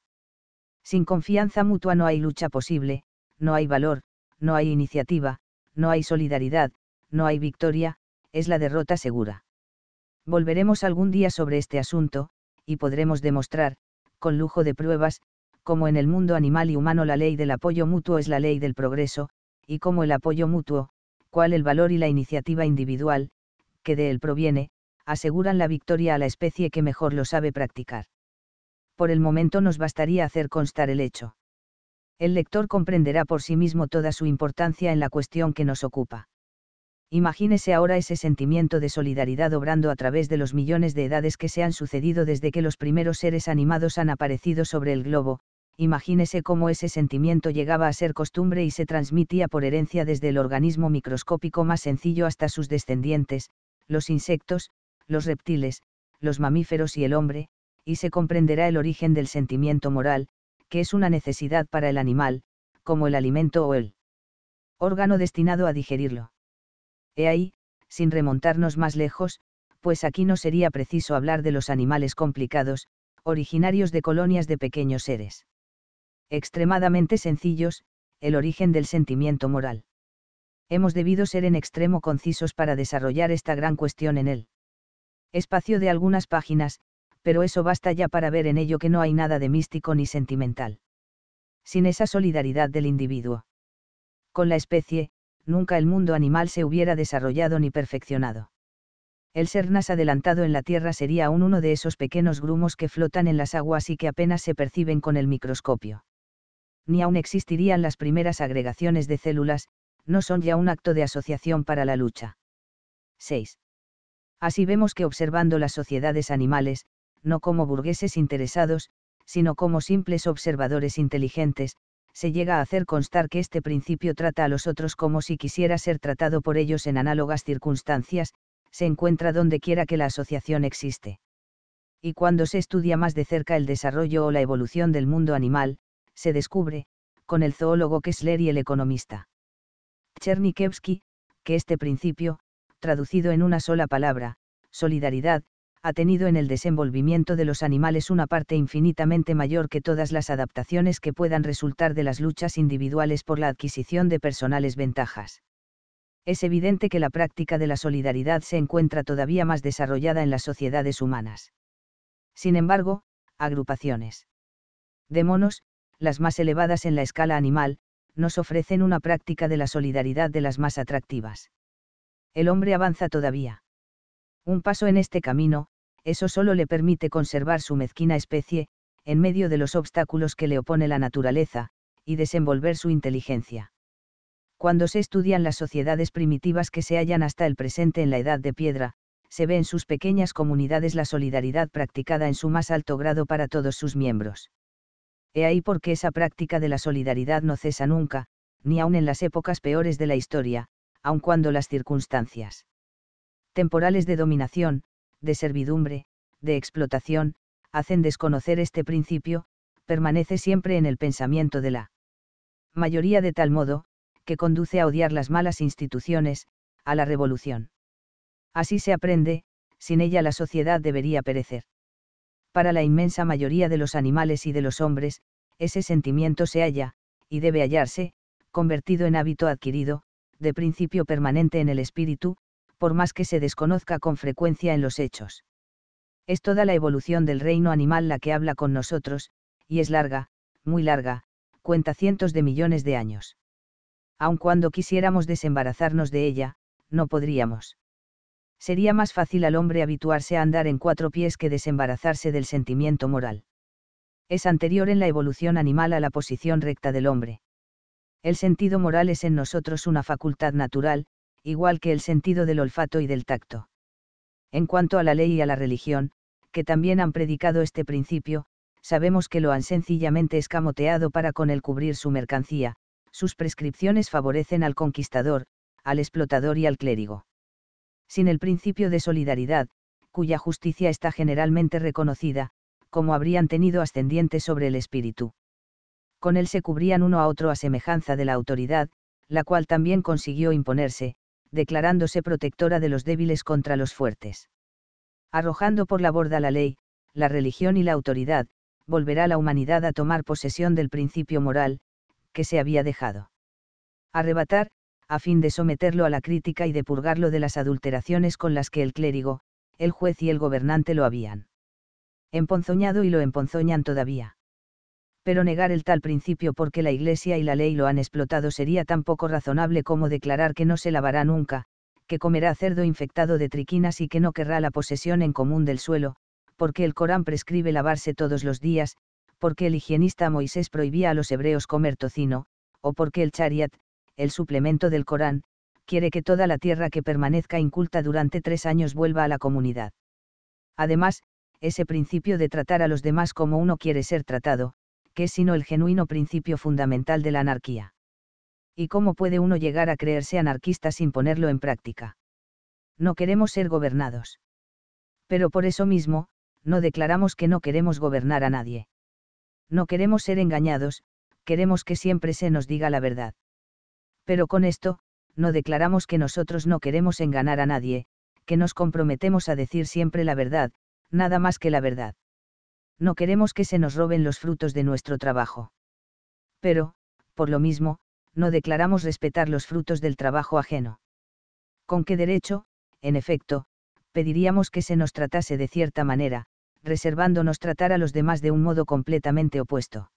Sin confianza mutua no hay lucha posible, no hay valor, no hay iniciativa, no hay solidaridad, no hay victoria, es la derrota segura. Volveremos algún día sobre este asunto, y podremos demostrar, con lujo de pruebas, cómo en el mundo animal y humano la ley del apoyo mutuo es la ley del progreso, y cómo el apoyo mutuo, cuál el valor y la iniciativa individual, que de él proviene, aseguran la victoria a la especie que mejor lo sabe practicar por el momento nos bastaría hacer constar el hecho. El lector comprenderá por sí mismo toda su importancia en la cuestión que nos ocupa. Imagínese ahora ese sentimiento de solidaridad obrando a través de los millones de edades que se han sucedido desde que los primeros seres animados han aparecido sobre el globo, imagínese cómo ese sentimiento llegaba a ser costumbre y se transmitía por herencia desde el organismo microscópico más sencillo hasta sus descendientes, los insectos, los reptiles, los mamíferos y el hombre, y se comprenderá el origen del sentimiento moral, que es una necesidad para el animal, como el alimento o el órgano destinado a digerirlo. He ahí, sin remontarnos más lejos, pues aquí no sería preciso hablar de los animales complicados, originarios de colonias de pequeños seres. Extremadamente sencillos, el origen del sentimiento moral. Hemos debido ser en extremo concisos para desarrollar esta gran cuestión en el espacio de algunas páginas, pero eso basta ya para ver en ello que no hay nada de místico ni sentimental. Sin esa solidaridad del individuo. Con la especie, nunca el mundo animal se hubiera desarrollado ni perfeccionado. El ser más adelantado en la Tierra sería aún uno de esos pequeños grumos que flotan en las aguas y que apenas se perciben con el microscopio. Ni aún existirían las primeras agregaciones de células, no son ya un acto de asociación para la lucha. 6. Así vemos que observando las sociedades animales, no como burgueses interesados, sino como simples observadores inteligentes, se llega a hacer constar que este principio trata a los otros como si quisiera ser tratado por ellos en análogas circunstancias, se encuentra donde quiera que la asociación existe. Y cuando se estudia más de cerca el desarrollo o la evolución del mundo animal, se descubre, con el zoólogo Kessler y el economista Chernikevsky, que este principio, traducido en una sola palabra, solidaridad, ha tenido en el desenvolvimiento de los animales una parte infinitamente mayor que todas las adaptaciones que puedan resultar de las luchas individuales por la adquisición de personales ventajas. Es evidente que la práctica de la solidaridad se encuentra todavía más desarrollada en las sociedades humanas. Sin embargo, agrupaciones de monos, las más elevadas en la escala animal, nos ofrecen una práctica de la solidaridad de las más atractivas. El hombre avanza todavía. Un paso en este camino, eso solo le permite conservar su mezquina especie, en medio de los obstáculos que le opone la naturaleza, y desenvolver su inteligencia. Cuando se estudian las sociedades primitivas que se hallan hasta el presente en la edad de piedra, se ve en sus pequeñas comunidades la solidaridad practicada en su más alto grado para todos sus miembros. He ahí porque esa práctica de la solidaridad no cesa nunca, ni aun en las épocas peores de la historia, aun cuando las circunstancias temporales de dominación, de servidumbre, de explotación, hacen desconocer este principio, permanece siempre en el pensamiento de la mayoría de tal modo, que conduce a odiar las malas instituciones, a la revolución. Así se aprende, sin ella la sociedad debería perecer. Para la inmensa mayoría de los animales y de los hombres, ese sentimiento se halla, y debe hallarse, convertido en hábito adquirido, de principio permanente en el espíritu, por más que se desconozca con frecuencia en los hechos. Es toda la evolución del reino animal la que habla con nosotros, y es larga, muy larga, cuenta cientos de millones de años. Aun cuando quisiéramos desembarazarnos de ella, no podríamos. Sería más fácil al hombre habituarse a andar en cuatro pies que desembarazarse del sentimiento moral. Es anterior en la evolución animal a la posición recta del hombre. El sentido moral es en nosotros una facultad natural, igual que el sentido del olfato y del tacto. En cuanto a la ley y a la religión, que también han predicado este principio, sabemos que lo han sencillamente escamoteado para con el cubrir su mercancía, sus prescripciones favorecen al conquistador, al explotador y al clérigo. Sin el principio de solidaridad, cuya justicia está generalmente reconocida, como habrían tenido ascendiente sobre el espíritu. Con él se cubrían uno a otro a semejanza de la autoridad, la cual también consiguió imponerse, declarándose protectora de los débiles contra los fuertes. Arrojando por la borda la ley, la religión y la autoridad, volverá la humanidad a tomar posesión del principio moral, que se había dejado. Arrebatar, a fin de someterlo a la crítica y de purgarlo de las adulteraciones con las que el clérigo, el juez y el gobernante lo habían emponzoñado y lo emponzoñan todavía pero negar el tal principio porque la Iglesia y la ley lo han explotado sería tan poco razonable como declarar que no se lavará nunca, que comerá cerdo infectado de triquinas y que no querrá la posesión en común del suelo, porque el Corán prescribe lavarse todos los días, porque el higienista Moisés prohibía a los hebreos comer tocino, o porque el chariat, el suplemento del Corán, quiere que toda la tierra que permanezca inculta durante tres años vuelva a la comunidad. Además, ese principio de tratar a los demás como uno quiere ser tratado, que es sino el genuino principio fundamental de la anarquía. ¿Y cómo puede uno llegar a creerse anarquista sin ponerlo en práctica? No queremos ser gobernados. Pero por eso mismo, no declaramos que no queremos gobernar a nadie. No queremos ser engañados, queremos que siempre se nos diga la verdad. Pero con esto, no declaramos que nosotros no queremos engañar a nadie, que nos comprometemos a decir siempre la verdad, nada más que la verdad no queremos que se nos roben los frutos de nuestro trabajo. Pero, por lo mismo, no declaramos respetar los frutos del trabajo ajeno. ¿Con qué derecho, en efecto, pediríamos que se nos tratase de cierta manera, reservándonos tratar a los demás de un modo completamente opuesto?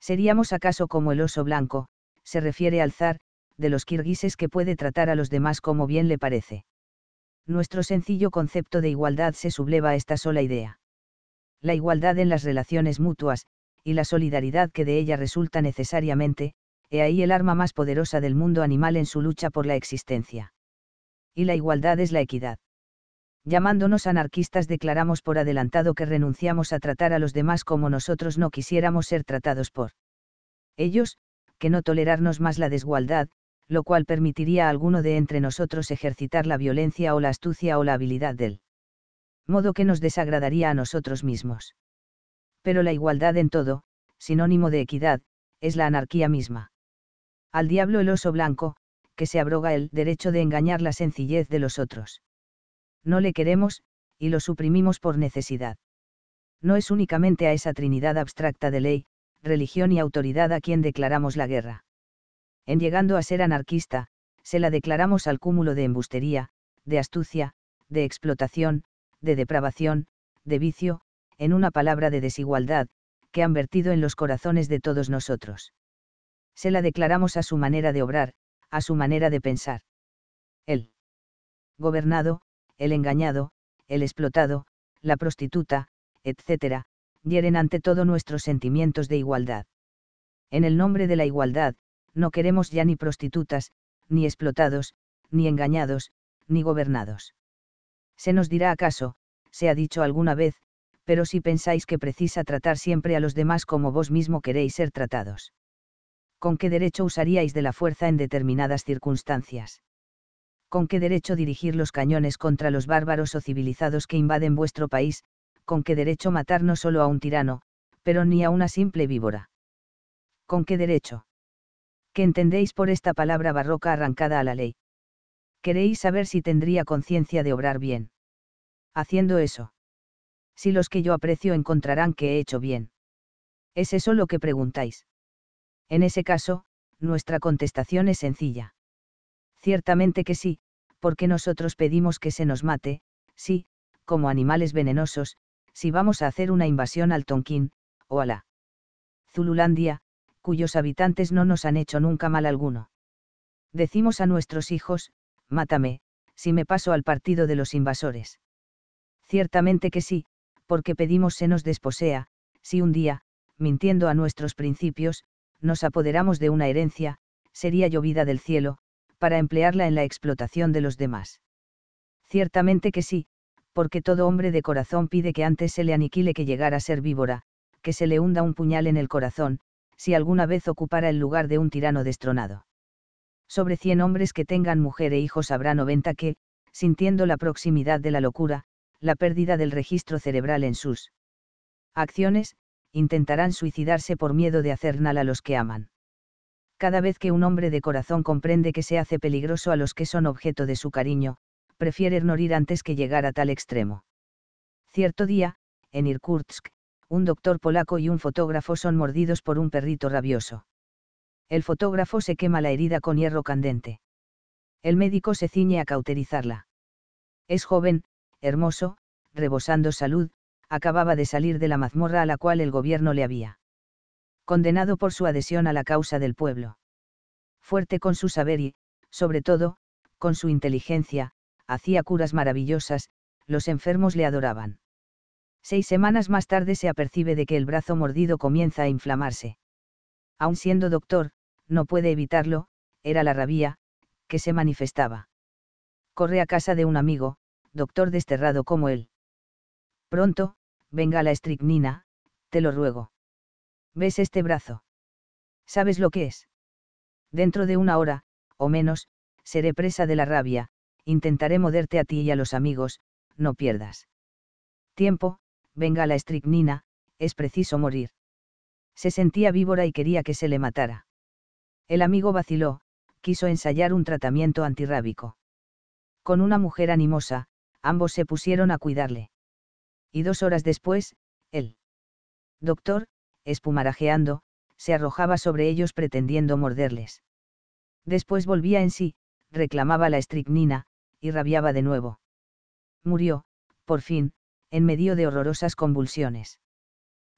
¿Seríamos acaso como el oso blanco, se refiere al zar, de los kirguises que puede tratar a los demás como bien le parece? Nuestro sencillo concepto de igualdad se subleva a esta sola idea la igualdad en las relaciones mutuas, y la solidaridad que de ella resulta necesariamente, he ahí el arma más poderosa del mundo animal en su lucha por la existencia. Y la igualdad es la equidad. Llamándonos anarquistas declaramos por adelantado que renunciamos a tratar a los demás como nosotros no quisiéramos ser tratados por ellos, que no tolerarnos más la desigualdad, lo cual permitiría a alguno de entre nosotros ejercitar la violencia o la astucia o la habilidad del modo que nos desagradaría a nosotros mismos. Pero la igualdad en todo, sinónimo de equidad, es la anarquía misma. Al diablo el oso blanco, que se abroga el derecho de engañar la sencillez de los otros. No le queremos, y lo suprimimos por necesidad. No es únicamente a esa trinidad abstracta de ley, religión y autoridad a quien declaramos la guerra. En llegando a ser anarquista, se la declaramos al cúmulo de embustería, de astucia, de explotación, de depravación, de vicio, en una palabra de desigualdad, que han vertido en los corazones de todos nosotros. Se la declaramos a su manera de obrar, a su manera de pensar. El gobernado, el engañado, el explotado, la prostituta, etc., hieren ante todo nuestros sentimientos de igualdad. En el nombre de la igualdad, no queremos ya ni prostitutas, ni explotados, ni engañados, ni gobernados. Se nos dirá acaso, se ha dicho alguna vez, pero si pensáis que precisa tratar siempre a los demás como vos mismo queréis ser tratados. ¿Con qué derecho usaríais de la fuerza en determinadas circunstancias? ¿Con qué derecho dirigir los cañones contra los bárbaros o civilizados que invaden vuestro país? ¿Con qué derecho matar no solo a un tirano, pero ni a una simple víbora? ¿Con qué derecho? ¿Qué entendéis por esta palabra barroca arrancada a la ley? queréis saber si tendría conciencia de obrar bien. Haciendo eso. Si los que yo aprecio encontrarán que he hecho bien. ¿Es eso lo que preguntáis? En ese caso, nuestra contestación es sencilla. Ciertamente que sí, porque nosotros pedimos que se nos mate, sí, como animales venenosos, si vamos a hacer una invasión al Tonkin, o a la Zululandia, cuyos habitantes no nos han hecho nunca mal alguno. Decimos a nuestros hijos, mátame, si me paso al partido de los invasores. Ciertamente que sí, porque pedimos se nos desposea, si un día, mintiendo a nuestros principios, nos apoderamos de una herencia, sería llovida del cielo, para emplearla en la explotación de los demás. Ciertamente que sí, porque todo hombre de corazón pide que antes se le aniquile que llegara a ser víbora, que se le hunda un puñal en el corazón, si alguna vez ocupara el lugar de un tirano destronado sobre 100 hombres que tengan mujer e hijos habrá 90 que, sintiendo la proximidad de la locura, la pérdida del registro cerebral en sus acciones, intentarán suicidarse por miedo de hacer mal a los que aman. Cada vez que un hombre de corazón comprende que se hace peligroso a los que son objeto de su cariño, prefiere morir antes que llegar a tal extremo. Cierto día, en Irkutsk, un doctor polaco y un fotógrafo son mordidos por un perrito rabioso. El fotógrafo se quema la herida con hierro candente. El médico se ciñe a cauterizarla. Es joven, hermoso, rebosando salud, acababa de salir de la mazmorra a la cual el gobierno le había condenado por su adhesión a la causa del pueblo. Fuerte con su saber y, sobre todo, con su inteligencia, hacía curas maravillosas, los enfermos le adoraban. Seis semanas más tarde se apercibe de que el brazo mordido comienza a inflamarse. Aun siendo doctor, no puede evitarlo, era la rabia, que se manifestaba. Corre a casa de un amigo, doctor desterrado como él. Pronto, venga la estricnina, te lo ruego. ¿Ves este brazo? ¿Sabes lo que es? Dentro de una hora, o menos, seré presa de la rabia, intentaré moderte a ti y a los amigos, no pierdas. Tiempo, venga la estricnina, es preciso morir. Se sentía víbora y quería que se le matara. El amigo vaciló, quiso ensayar un tratamiento antirrábico. Con una mujer animosa, ambos se pusieron a cuidarle. Y dos horas después, el doctor, espumarajeando, se arrojaba sobre ellos pretendiendo morderles. Después volvía en sí, reclamaba la estricnina, y rabiaba de nuevo. Murió, por fin, en medio de horrorosas convulsiones.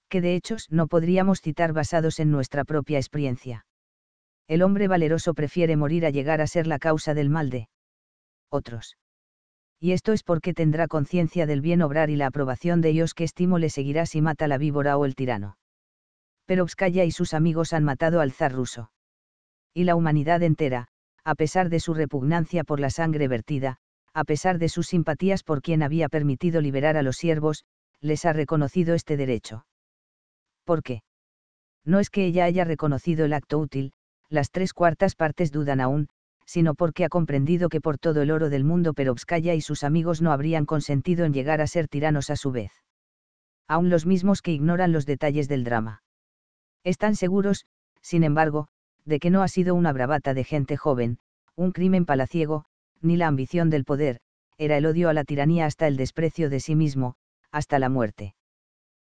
Que de hechos no podríamos citar basados en nuestra propia experiencia el hombre valeroso prefiere morir a llegar a ser la causa del mal de otros. Y esto es porque tendrá conciencia del bien obrar y la aprobación de ellos que estimo le seguirá si mata la víbora o el tirano. Pero Perovskaya y sus amigos han matado al zar ruso. Y la humanidad entera, a pesar de su repugnancia por la sangre vertida, a pesar de sus simpatías por quien había permitido liberar a los siervos, les ha reconocido este derecho. ¿Por qué? No es que ella haya reconocido el acto útil, las tres cuartas partes dudan aún, sino porque ha comprendido que por todo el oro del mundo Perovskaya y sus amigos no habrían consentido en llegar a ser tiranos a su vez. Aún los mismos que ignoran los detalles del drama. Están seguros, sin embargo, de que no ha sido una bravata de gente joven, un crimen palaciego, ni la ambición del poder, era el odio a la tiranía hasta el desprecio de sí mismo, hasta la muerte.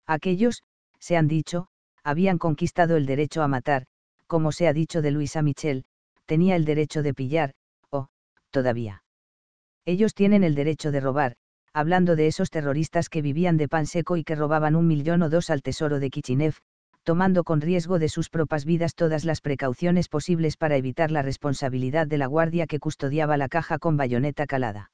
Aquellos, se han dicho, habían conquistado el derecho a matar, como se ha dicho de Luisa Michel, tenía el derecho de pillar, o, todavía. Ellos tienen el derecho de robar, hablando de esos terroristas que vivían de pan seco y que robaban un millón o dos al tesoro de Kichinev, tomando con riesgo de sus propias vidas todas las precauciones posibles para evitar la responsabilidad de la guardia que custodiaba la caja con bayoneta calada.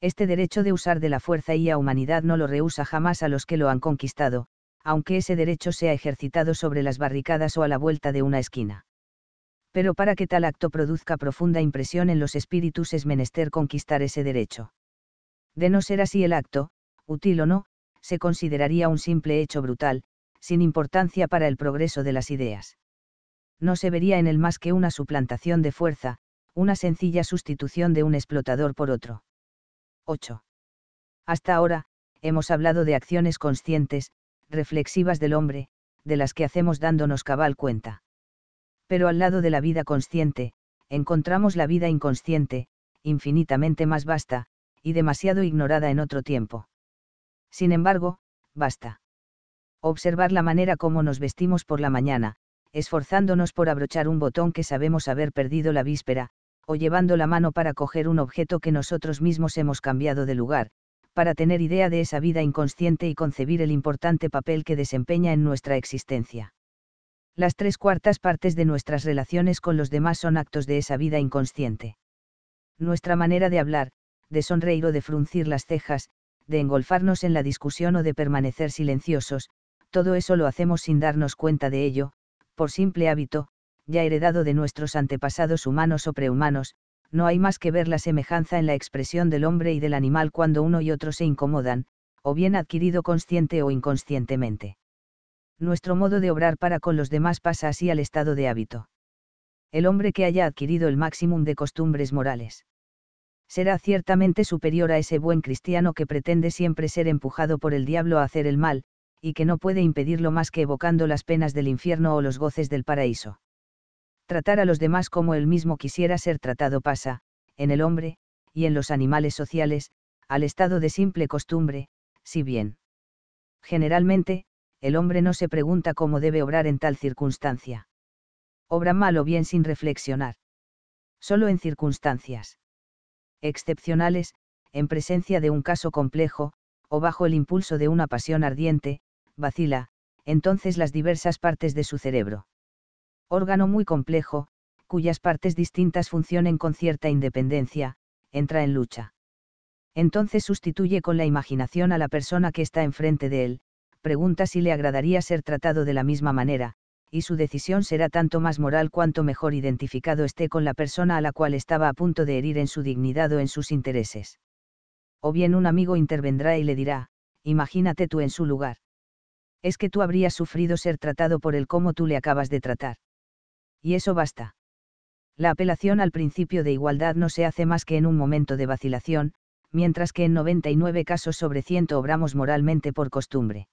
Este derecho de usar de la fuerza y a humanidad no lo rehúsa jamás a los que lo han conquistado, aunque ese derecho sea ejercitado sobre las barricadas o a la vuelta de una esquina. Pero para que tal acto produzca profunda impresión en los espíritus es menester conquistar ese derecho. De no ser así el acto, útil o no, se consideraría un simple hecho brutal, sin importancia para el progreso de las ideas. No se vería en él más que una suplantación de fuerza, una sencilla sustitución de un explotador por otro. 8. Hasta ahora, hemos hablado de acciones conscientes, reflexivas del hombre, de las que hacemos dándonos cabal cuenta. Pero al lado de la vida consciente, encontramos la vida inconsciente, infinitamente más vasta, y demasiado ignorada en otro tiempo. Sin embargo, basta. Observar la manera como nos vestimos por la mañana, esforzándonos por abrochar un botón que sabemos haber perdido la víspera, o llevando la mano para coger un objeto que nosotros mismos hemos cambiado de lugar, para tener idea de esa vida inconsciente y concebir el importante papel que desempeña en nuestra existencia. Las tres cuartas partes de nuestras relaciones con los demás son actos de esa vida inconsciente. Nuestra manera de hablar, de sonreír o de fruncir las cejas, de engolfarnos en la discusión o de permanecer silenciosos, todo eso lo hacemos sin darnos cuenta de ello, por simple hábito, ya heredado de nuestros antepasados humanos o prehumanos, no hay más que ver la semejanza en la expresión del hombre y del animal cuando uno y otro se incomodan, o bien adquirido consciente o inconscientemente. Nuestro modo de obrar para con los demás pasa así al estado de hábito. El hombre que haya adquirido el máximo de costumbres morales será ciertamente superior a ese buen cristiano que pretende siempre ser empujado por el diablo a hacer el mal, y que no puede impedirlo más que evocando las penas del infierno o los goces del paraíso tratar a los demás como él mismo quisiera ser tratado pasa, en el hombre, y en los animales sociales, al estado de simple costumbre, si bien. Generalmente, el hombre no se pregunta cómo debe obrar en tal circunstancia. Obra mal o bien sin reflexionar. Solo en circunstancias excepcionales, en presencia de un caso complejo, o bajo el impulso de una pasión ardiente, vacila, entonces las diversas partes de su cerebro órgano muy complejo, cuyas partes distintas funcionen con cierta independencia, entra en lucha. Entonces sustituye con la imaginación a la persona que está enfrente de él, pregunta si le agradaría ser tratado de la misma manera, y su decisión será tanto más moral cuanto mejor identificado esté con la persona a la cual estaba a punto de herir en su dignidad o en sus intereses. O bien un amigo intervendrá y le dirá, imagínate tú en su lugar. Es que tú habrías sufrido ser tratado por él como tú le acabas de tratar y eso basta. La apelación al principio de igualdad no se hace más que en un momento de vacilación, mientras que en 99 casos sobre 100 obramos moralmente por costumbre.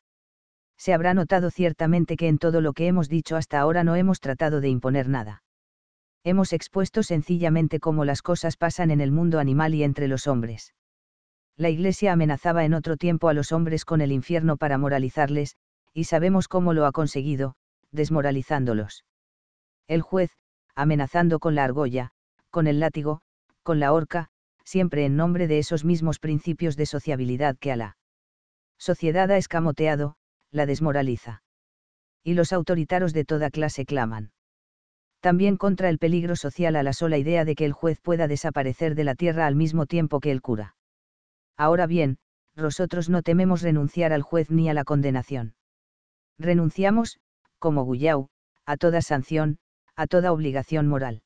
Se habrá notado ciertamente que en todo lo que hemos dicho hasta ahora no hemos tratado de imponer nada. Hemos expuesto sencillamente cómo las cosas pasan en el mundo animal y entre los hombres. La Iglesia amenazaba en otro tiempo a los hombres con el infierno para moralizarles, y sabemos cómo lo ha conseguido, desmoralizándolos el juez, amenazando con la argolla, con el látigo, con la horca, siempre en nombre de esos mismos principios de sociabilidad que a la sociedad ha escamoteado, la desmoraliza. Y los autoritarios de toda clase claman. También contra el peligro social a la sola idea de que el juez pueda desaparecer de la tierra al mismo tiempo que el cura. Ahora bien, nosotros no tememos renunciar al juez ni a la condenación. Renunciamos, como Guyau, a toda sanción, a toda obligación moral.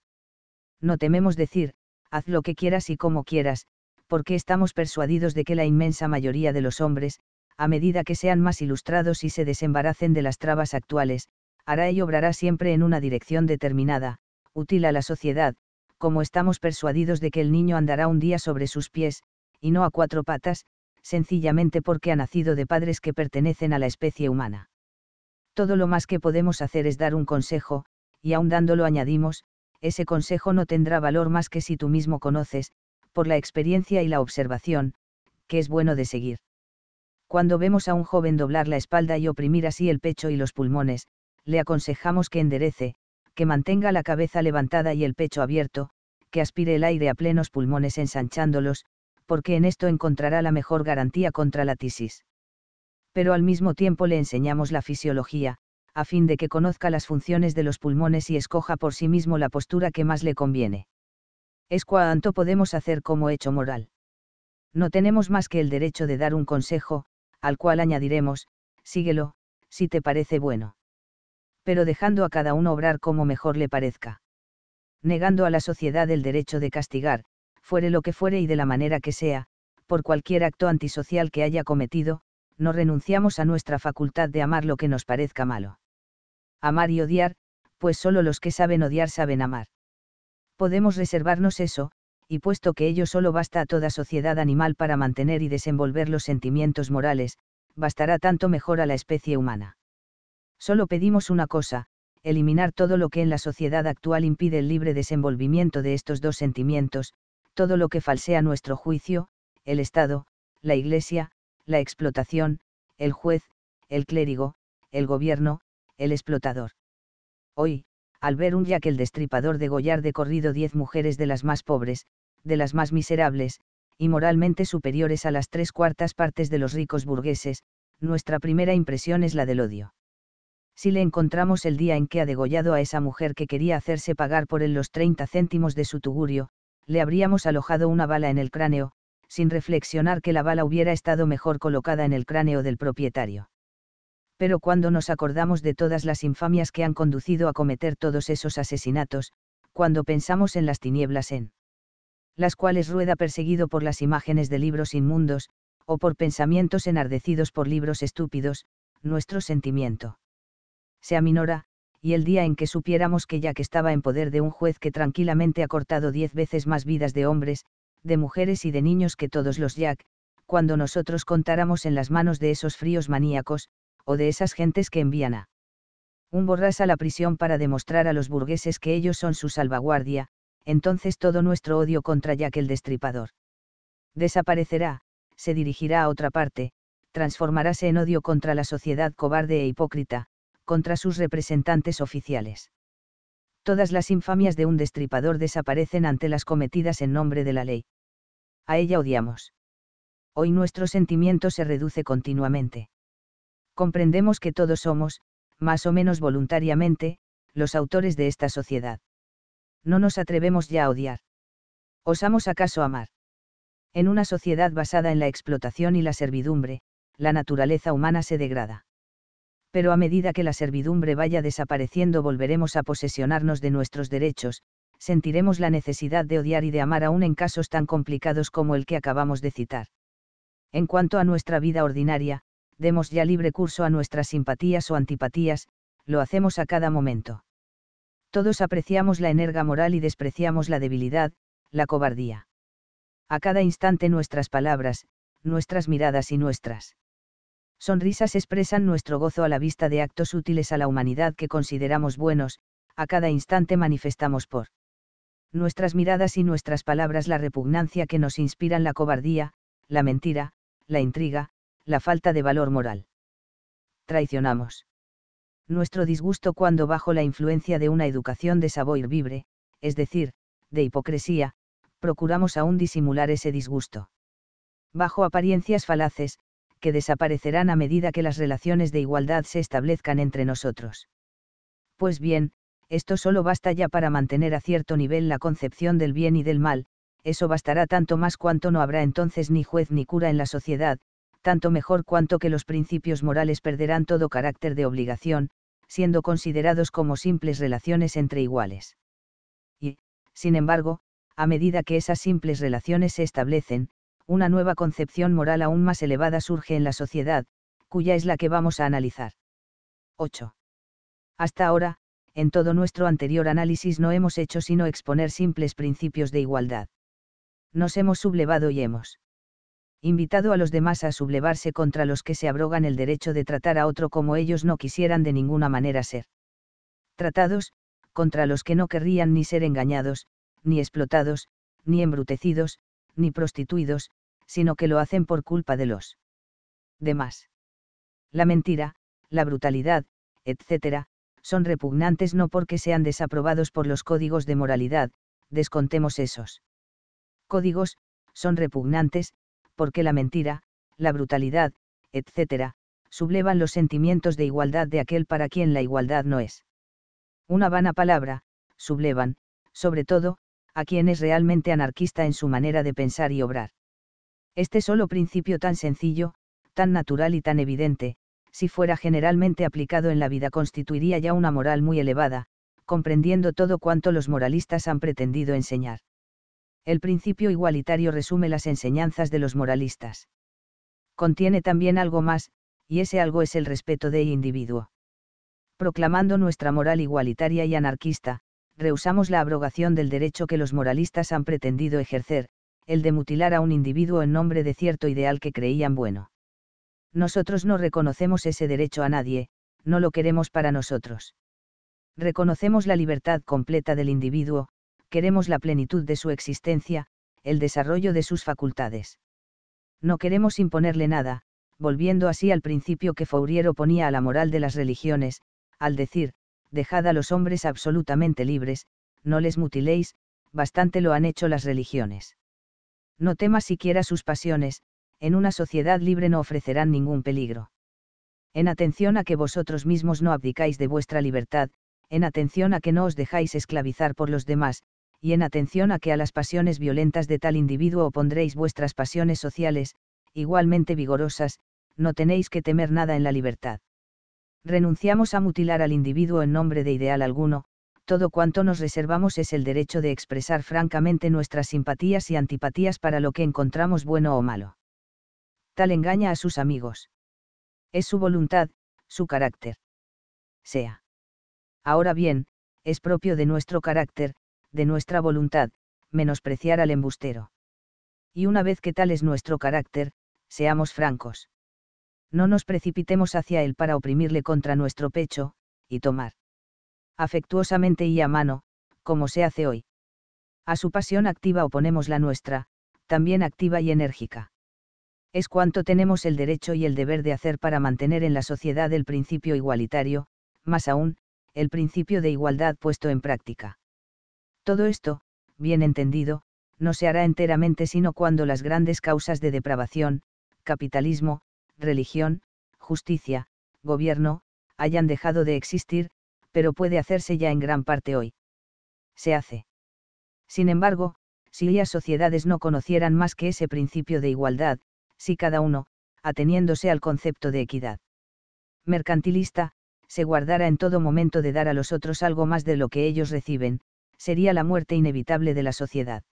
No tememos decir, haz lo que quieras y como quieras, porque estamos persuadidos de que la inmensa mayoría de los hombres, a medida que sean más ilustrados y se desembaracen de las trabas actuales, hará y obrará siempre en una dirección determinada, útil a la sociedad, como estamos persuadidos de que el niño andará un día sobre sus pies, y no a cuatro patas, sencillamente porque ha nacido de padres que pertenecen a la especie humana. Todo lo más que podemos hacer es dar un consejo, y aun dándolo añadimos, ese consejo no tendrá valor más que si tú mismo conoces, por la experiencia y la observación, que es bueno de seguir. Cuando vemos a un joven doblar la espalda y oprimir así el pecho y los pulmones, le aconsejamos que enderece, que mantenga la cabeza levantada y el pecho abierto, que aspire el aire a plenos pulmones ensanchándolos, porque en esto encontrará la mejor garantía contra la tisis. Pero al mismo tiempo le enseñamos la fisiología, a fin de que conozca las funciones de los pulmones y escoja por sí mismo la postura que más le conviene. Es cuanto podemos hacer como hecho moral. No tenemos más que el derecho de dar un consejo, al cual añadiremos, síguelo, si te parece bueno. Pero dejando a cada uno obrar como mejor le parezca. Negando a la sociedad el derecho de castigar, fuere lo que fuere y de la manera que sea, por cualquier acto antisocial que haya cometido, no renunciamos a nuestra facultad de amar lo que nos parezca malo amar y odiar, pues solo los que saben odiar saben amar. Podemos reservarnos eso, y puesto que ello solo basta a toda sociedad animal para mantener y desenvolver los sentimientos morales, bastará tanto mejor a la especie humana. Solo pedimos una cosa, eliminar todo lo que en la sociedad actual impide el libre desenvolvimiento de estos dos sentimientos, todo lo que falsea nuestro juicio, el Estado, la Iglesia, la explotación, el juez, el clérigo, el gobierno, el explotador. Hoy, al ver un que el destripador degollar de corrido diez mujeres de las más pobres, de las más miserables, y moralmente superiores a las tres cuartas partes de los ricos burgueses, nuestra primera impresión es la del odio. Si le encontramos el día en que ha degollado a esa mujer que quería hacerse pagar por él los 30 céntimos de su tugurio, le habríamos alojado una bala en el cráneo, sin reflexionar que la bala hubiera estado mejor colocada en el cráneo del propietario pero cuando nos acordamos de todas las infamias que han conducido a cometer todos esos asesinatos, cuando pensamos en las tinieblas en las cuales rueda perseguido por las imágenes de libros inmundos, o por pensamientos enardecidos por libros estúpidos, nuestro sentimiento se aminora, y el día en que supiéramos que ya que estaba en poder de un juez que tranquilamente ha cortado diez veces más vidas de hombres, de mujeres y de niños que todos los Jack, cuando nosotros contáramos en las manos de esos fríos maníacos, o de esas gentes que envían a un borras a la prisión para demostrar a los burgueses que ellos son su salvaguardia, entonces todo nuestro odio contra Jack el Destripador desaparecerá, se dirigirá a otra parte, transformaráse en odio contra la sociedad cobarde e hipócrita, contra sus representantes oficiales. Todas las infamias de un destripador desaparecen ante las cometidas en nombre de la ley. A ella odiamos. Hoy nuestro sentimiento se reduce continuamente comprendemos que todos somos, más o menos voluntariamente, los autores de esta sociedad. No nos atrevemos ya a odiar. ¿Osamos acaso amar? En una sociedad basada en la explotación y la servidumbre, la naturaleza humana se degrada. Pero a medida que la servidumbre vaya desapareciendo volveremos a posesionarnos de nuestros derechos, sentiremos la necesidad de odiar y de amar aún en casos tan complicados como el que acabamos de citar. En cuanto a nuestra vida ordinaria, demos ya libre curso a nuestras simpatías o antipatías, lo hacemos a cada momento. Todos apreciamos la energa moral y despreciamos la debilidad, la cobardía. A cada instante nuestras palabras, nuestras miradas y nuestras sonrisas expresan nuestro gozo a la vista de actos útiles a la humanidad que consideramos buenos, a cada instante manifestamos por nuestras miradas y nuestras palabras la repugnancia que nos inspiran la cobardía, la mentira, la intriga, la falta de valor moral. Traicionamos. Nuestro disgusto cuando bajo la influencia de una educación de savoir vibre, es decir, de hipocresía, procuramos aún disimular ese disgusto. Bajo apariencias falaces, que desaparecerán a medida que las relaciones de igualdad se establezcan entre nosotros. Pues bien, esto solo basta ya para mantener a cierto nivel la concepción del bien y del mal, eso bastará tanto más cuanto no habrá entonces ni juez ni cura en la sociedad, tanto mejor cuanto que los principios morales perderán todo carácter de obligación, siendo considerados como simples relaciones entre iguales. Y, sin embargo, a medida que esas simples relaciones se establecen, una nueva concepción moral aún más elevada surge en la sociedad, cuya es la que vamos a analizar. 8. Hasta ahora, en todo nuestro anterior análisis no hemos hecho sino exponer simples principios de igualdad. Nos hemos sublevado y hemos invitado a los demás a sublevarse contra los que se abrogan el derecho de tratar a otro como ellos no quisieran de ninguna manera ser. Tratados, contra los que no querrían ni ser engañados, ni explotados, ni embrutecidos, ni prostituidos, sino que lo hacen por culpa de los demás. La mentira, la brutalidad, etc., son repugnantes no porque sean desaprobados por los códigos de moralidad, descontemos esos. Códigos, son repugnantes, porque la mentira, la brutalidad, etc., sublevan los sentimientos de igualdad de aquel para quien la igualdad no es. Una vana palabra, sublevan, sobre todo, a quien es realmente anarquista en su manera de pensar y obrar. Este solo principio tan sencillo, tan natural y tan evidente, si fuera generalmente aplicado en la vida constituiría ya una moral muy elevada, comprendiendo todo cuanto los moralistas han pretendido enseñar el principio igualitario resume las enseñanzas de los moralistas. Contiene también algo más, y ese algo es el respeto de individuo. Proclamando nuestra moral igualitaria y anarquista, rehusamos la abrogación del derecho que los moralistas han pretendido ejercer, el de mutilar a un individuo en nombre de cierto ideal que creían bueno. Nosotros no reconocemos ese derecho a nadie, no lo queremos para nosotros. Reconocemos la libertad completa del individuo, queremos la plenitud de su existencia, el desarrollo de sus facultades. No queremos imponerle nada, volviendo así al principio que Fourier oponía a la moral de las religiones, al decir, dejad a los hombres absolutamente libres, no les mutiléis, bastante lo han hecho las religiones. No temas siquiera sus pasiones, en una sociedad libre no ofrecerán ningún peligro. En atención a que vosotros mismos no abdicáis de vuestra libertad, en atención a que no os dejáis esclavizar por los demás, y en atención a que a las pasiones violentas de tal individuo opondréis vuestras pasiones sociales, igualmente vigorosas, no tenéis que temer nada en la libertad. Renunciamos a mutilar al individuo en nombre de ideal alguno, todo cuanto nos reservamos es el derecho de expresar francamente nuestras simpatías y antipatías para lo que encontramos bueno o malo. Tal engaña a sus amigos. Es su voluntad, su carácter. Sea. Ahora bien, es propio de nuestro carácter, de nuestra voluntad, menospreciar al embustero. Y una vez que tal es nuestro carácter, seamos francos. No nos precipitemos hacia él para oprimirle contra nuestro pecho, y tomar afectuosamente y a mano, como se hace hoy. A su pasión activa oponemos la nuestra, también activa y enérgica. Es cuanto tenemos el derecho y el deber de hacer para mantener en la sociedad el principio igualitario, más aún, el principio de igualdad puesto en práctica. Todo esto, bien entendido, no se hará enteramente sino cuando las grandes causas de depravación, capitalismo, religión, justicia, gobierno, hayan dejado de existir, pero puede hacerse ya en gran parte hoy. Se hace. Sin embargo, si las sociedades no conocieran más que ese principio de igualdad, si cada uno, ateniéndose al concepto de equidad mercantilista, se guardara en todo momento de dar a los otros algo más de lo que ellos reciben, sería la muerte inevitable de la sociedad.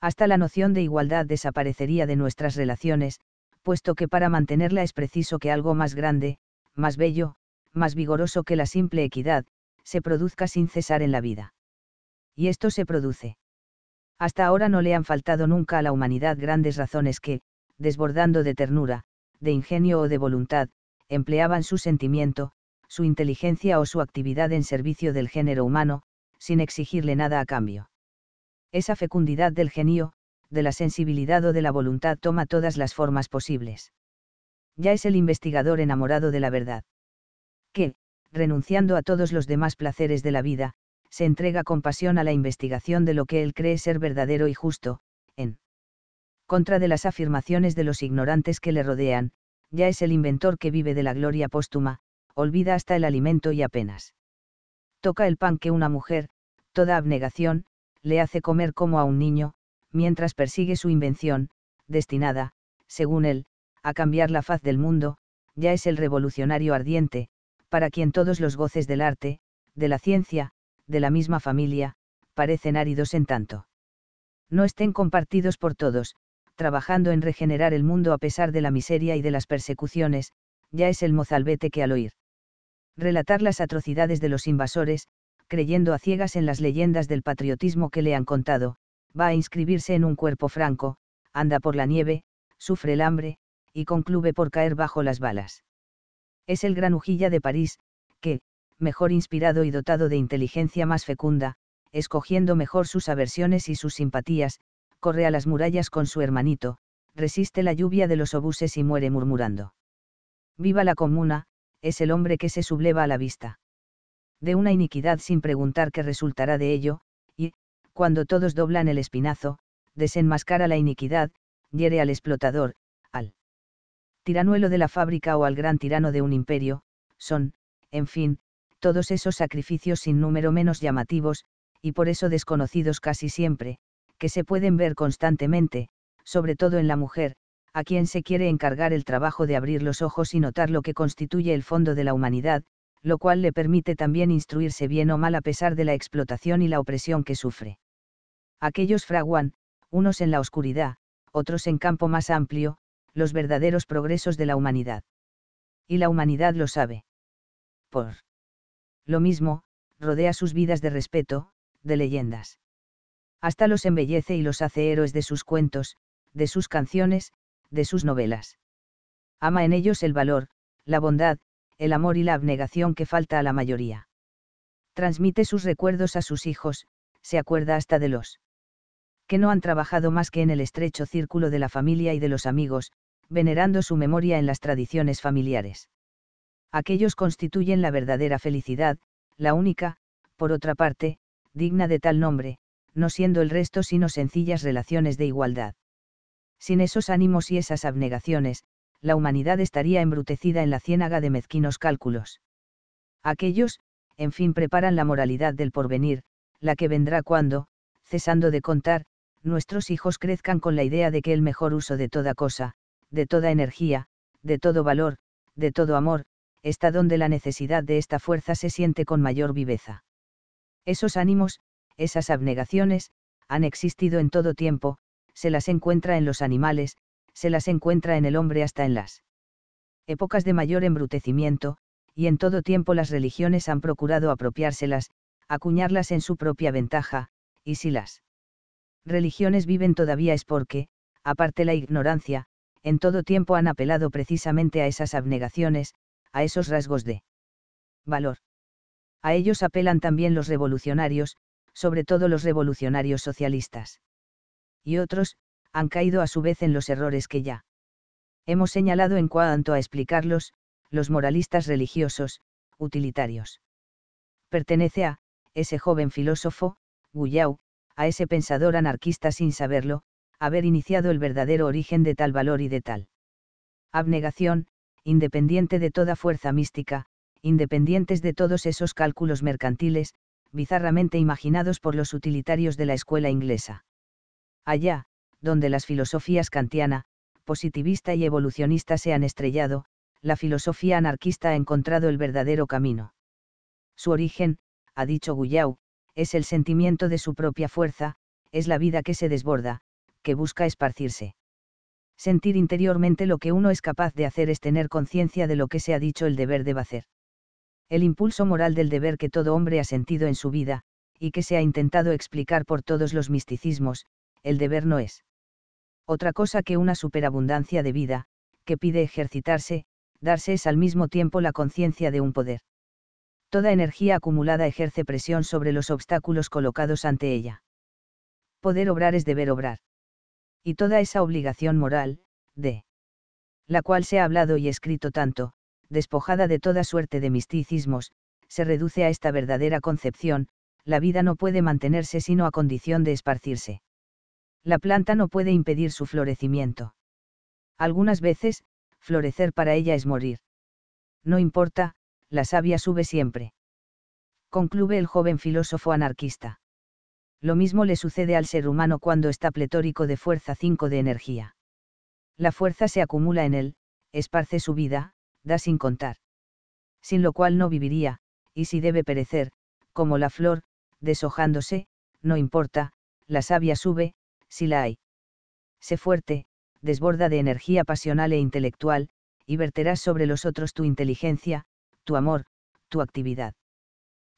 Hasta la noción de igualdad desaparecería de nuestras relaciones, puesto que para mantenerla es preciso que algo más grande, más bello, más vigoroso que la simple equidad, se produzca sin cesar en la vida. Y esto se produce. Hasta ahora no le han faltado nunca a la humanidad grandes razones que, desbordando de ternura, de ingenio o de voluntad, empleaban su sentimiento, su inteligencia o su actividad en servicio del género humano, sin exigirle nada a cambio. Esa fecundidad del genio, de la sensibilidad o de la voluntad toma todas las formas posibles. Ya es el investigador enamorado de la verdad. Que, renunciando a todos los demás placeres de la vida, se entrega con pasión a la investigación de lo que él cree ser verdadero y justo, en contra de las afirmaciones de los ignorantes que le rodean, ya es el inventor que vive de la gloria póstuma, olvida hasta el alimento y apenas toca el pan que una mujer, toda abnegación, le hace comer como a un niño, mientras persigue su invención, destinada, según él, a cambiar la faz del mundo, ya es el revolucionario ardiente, para quien todos los goces del arte, de la ciencia, de la misma familia, parecen áridos en tanto. No estén compartidos por todos, trabajando en regenerar el mundo a pesar de la miseria y de las persecuciones, ya es el mozalbete que al oír relatar las atrocidades de los invasores, creyendo a ciegas en las leyendas del patriotismo que le han contado, va a inscribirse en un cuerpo franco, anda por la nieve, sufre el hambre, y concluye por caer bajo las balas. Es el granujilla de París, que, mejor inspirado y dotado de inteligencia más fecunda, escogiendo mejor sus aversiones y sus simpatías, corre a las murallas con su hermanito, resiste la lluvia de los obuses y muere murmurando. Viva la comuna, es el hombre que se subleva a la vista. De una iniquidad sin preguntar qué resultará de ello, y, cuando todos doblan el espinazo, desenmascara la iniquidad, hiere al explotador, al tiranuelo de la fábrica o al gran tirano de un imperio, son, en fin, todos esos sacrificios sin número menos llamativos, y por eso desconocidos casi siempre, que se pueden ver constantemente, sobre todo en la mujer, a quien se quiere encargar el trabajo de abrir los ojos y notar lo que constituye el fondo de la humanidad, lo cual le permite también instruirse bien o mal a pesar de la explotación y la opresión que sufre. Aquellos fraguan, unos en la oscuridad, otros en campo más amplio, los verdaderos progresos de la humanidad. Y la humanidad lo sabe. Por lo mismo, rodea sus vidas de respeto, de leyendas. Hasta los embellece y los hace héroes de sus cuentos, de sus canciones, de sus novelas. Ama en ellos el valor, la bondad, el amor y la abnegación que falta a la mayoría. Transmite sus recuerdos a sus hijos, se acuerda hasta de los que no han trabajado más que en el estrecho círculo de la familia y de los amigos, venerando su memoria en las tradiciones familiares. Aquellos constituyen la verdadera felicidad, la única, por otra parte, digna de tal nombre, no siendo el resto sino sencillas relaciones de igualdad. Sin esos ánimos y esas abnegaciones, la humanidad estaría embrutecida en la ciénaga de mezquinos cálculos. Aquellos, en fin, preparan la moralidad del porvenir, la que vendrá cuando, cesando de contar, nuestros hijos crezcan con la idea de que el mejor uso de toda cosa, de toda energía, de todo valor, de todo amor, está donde la necesidad de esta fuerza se siente con mayor viveza. Esos ánimos, esas abnegaciones, han existido en todo tiempo, se las encuentra en los animales, se las encuentra en el hombre hasta en las épocas de mayor embrutecimiento, y en todo tiempo las religiones han procurado apropiárselas, acuñarlas en su propia ventaja, y si las religiones viven todavía es porque, aparte la ignorancia, en todo tiempo han apelado precisamente a esas abnegaciones, a esos rasgos de valor. A ellos apelan también los revolucionarios, sobre todo los revolucionarios socialistas y otros, han caído a su vez en los errores que ya hemos señalado en cuanto a explicarlos, los moralistas religiosos, utilitarios. Pertenece a, ese joven filósofo, Guyau, a ese pensador anarquista sin saberlo, haber iniciado el verdadero origen de tal valor y de tal abnegación, independiente de toda fuerza mística, independientes de todos esos cálculos mercantiles, bizarramente imaginados por los utilitarios de la escuela inglesa allá, donde las filosofías kantiana, positivista y evolucionista se han estrellado, la filosofía anarquista ha encontrado el verdadero camino. Su origen, ha dicho Guyau, es el sentimiento de su propia fuerza, es la vida que se desborda, que busca esparcirse. Sentir interiormente lo que uno es capaz de hacer es tener conciencia de lo que se ha dicho el deber debe hacer. El impulso moral del deber que todo hombre ha sentido en su vida, y que se ha intentado explicar por todos los misticismos, el deber no es. Otra cosa que una superabundancia de vida, que pide ejercitarse, darse es al mismo tiempo la conciencia de un poder. Toda energía acumulada ejerce presión sobre los obstáculos colocados ante ella. Poder obrar es deber obrar. Y toda esa obligación moral, de la cual se ha hablado y escrito tanto, despojada de toda suerte de misticismos, se reduce a esta verdadera concepción, la vida no puede mantenerse sino a condición de esparcirse la planta no puede impedir su florecimiento. Algunas veces, florecer para ella es morir. No importa, la savia sube siempre. Concluye el joven filósofo anarquista. Lo mismo le sucede al ser humano cuando está pletórico de fuerza 5 de energía. La fuerza se acumula en él, esparce su vida, da sin contar. Sin lo cual no viviría, y si debe perecer, como la flor, deshojándose, no importa, la savia sube, si la hay. Sé fuerte, desborda de energía pasional e intelectual, y verterás sobre los otros tu inteligencia, tu amor, tu actividad.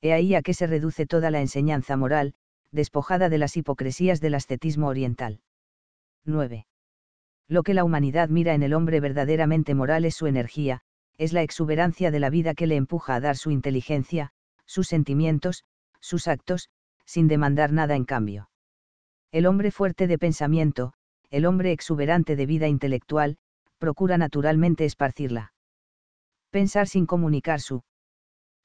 He ahí a qué se reduce toda la enseñanza moral, despojada de las hipocresías del ascetismo oriental. 9. Lo que la humanidad mira en el hombre verdaderamente moral es su energía, es la exuberancia de la vida que le empuja a dar su inteligencia, sus sentimientos, sus actos, sin demandar nada en cambio. El hombre fuerte de pensamiento, el hombre exuberante de vida intelectual, procura naturalmente esparcirla. Pensar sin comunicar su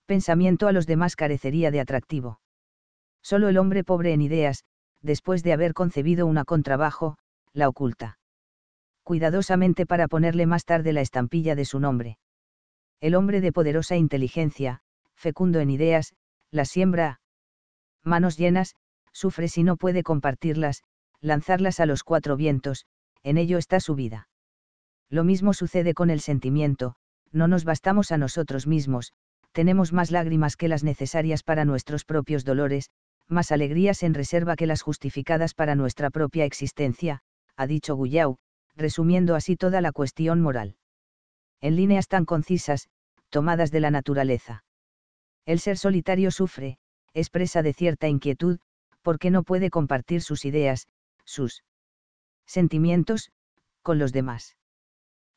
pensamiento a los demás carecería de atractivo. Solo el hombre pobre en ideas, después de haber concebido una contrabajo, la oculta. Cuidadosamente para ponerle más tarde la estampilla de su nombre. El hombre de poderosa inteligencia, fecundo en ideas, la siembra. Manos llenas, sufre si no puede compartirlas, lanzarlas a los cuatro vientos, en ello está su vida. Lo mismo sucede con el sentimiento, no nos bastamos a nosotros mismos, tenemos más lágrimas que las necesarias para nuestros propios dolores, más alegrías en reserva que las justificadas para nuestra propia existencia, ha dicho Guyau, resumiendo así toda la cuestión moral. En líneas tan concisas, tomadas de la naturaleza. El ser solitario sufre, expresa de cierta inquietud, porque no puede compartir sus ideas, sus sentimientos, con los demás.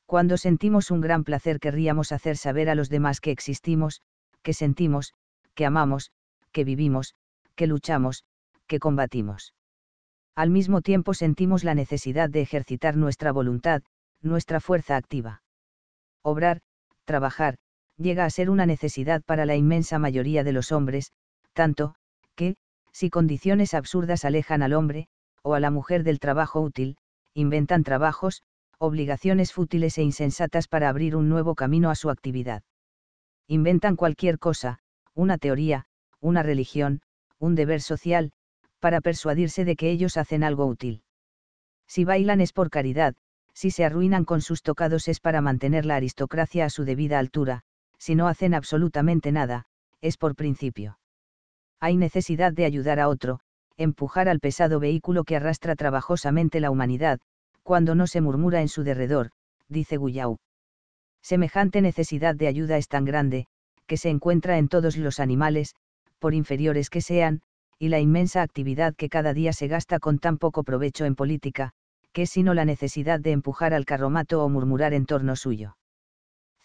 Cuando sentimos un gran placer querríamos hacer saber a los demás que existimos, que sentimos, que amamos, que vivimos, que luchamos, que combatimos. Al mismo tiempo sentimos la necesidad de ejercitar nuestra voluntad, nuestra fuerza activa. Obrar, trabajar, llega a ser una necesidad para la inmensa mayoría de los hombres, tanto, que, si condiciones absurdas alejan al hombre, o a la mujer del trabajo útil, inventan trabajos, obligaciones fútiles e insensatas para abrir un nuevo camino a su actividad. Inventan cualquier cosa, una teoría, una religión, un deber social, para persuadirse de que ellos hacen algo útil. Si bailan es por caridad, si se arruinan con sus tocados es para mantener la aristocracia a su debida altura, si no hacen absolutamente nada, es por principio hay necesidad de ayudar a otro, empujar al pesado vehículo que arrastra trabajosamente la humanidad, cuando no se murmura en su derredor, dice Guyau. Semejante necesidad de ayuda es tan grande, que se encuentra en todos los animales, por inferiores que sean, y la inmensa actividad que cada día se gasta con tan poco provecho en política, que es sino la necesidad de empujar al carromato o murmurar en torno suyo.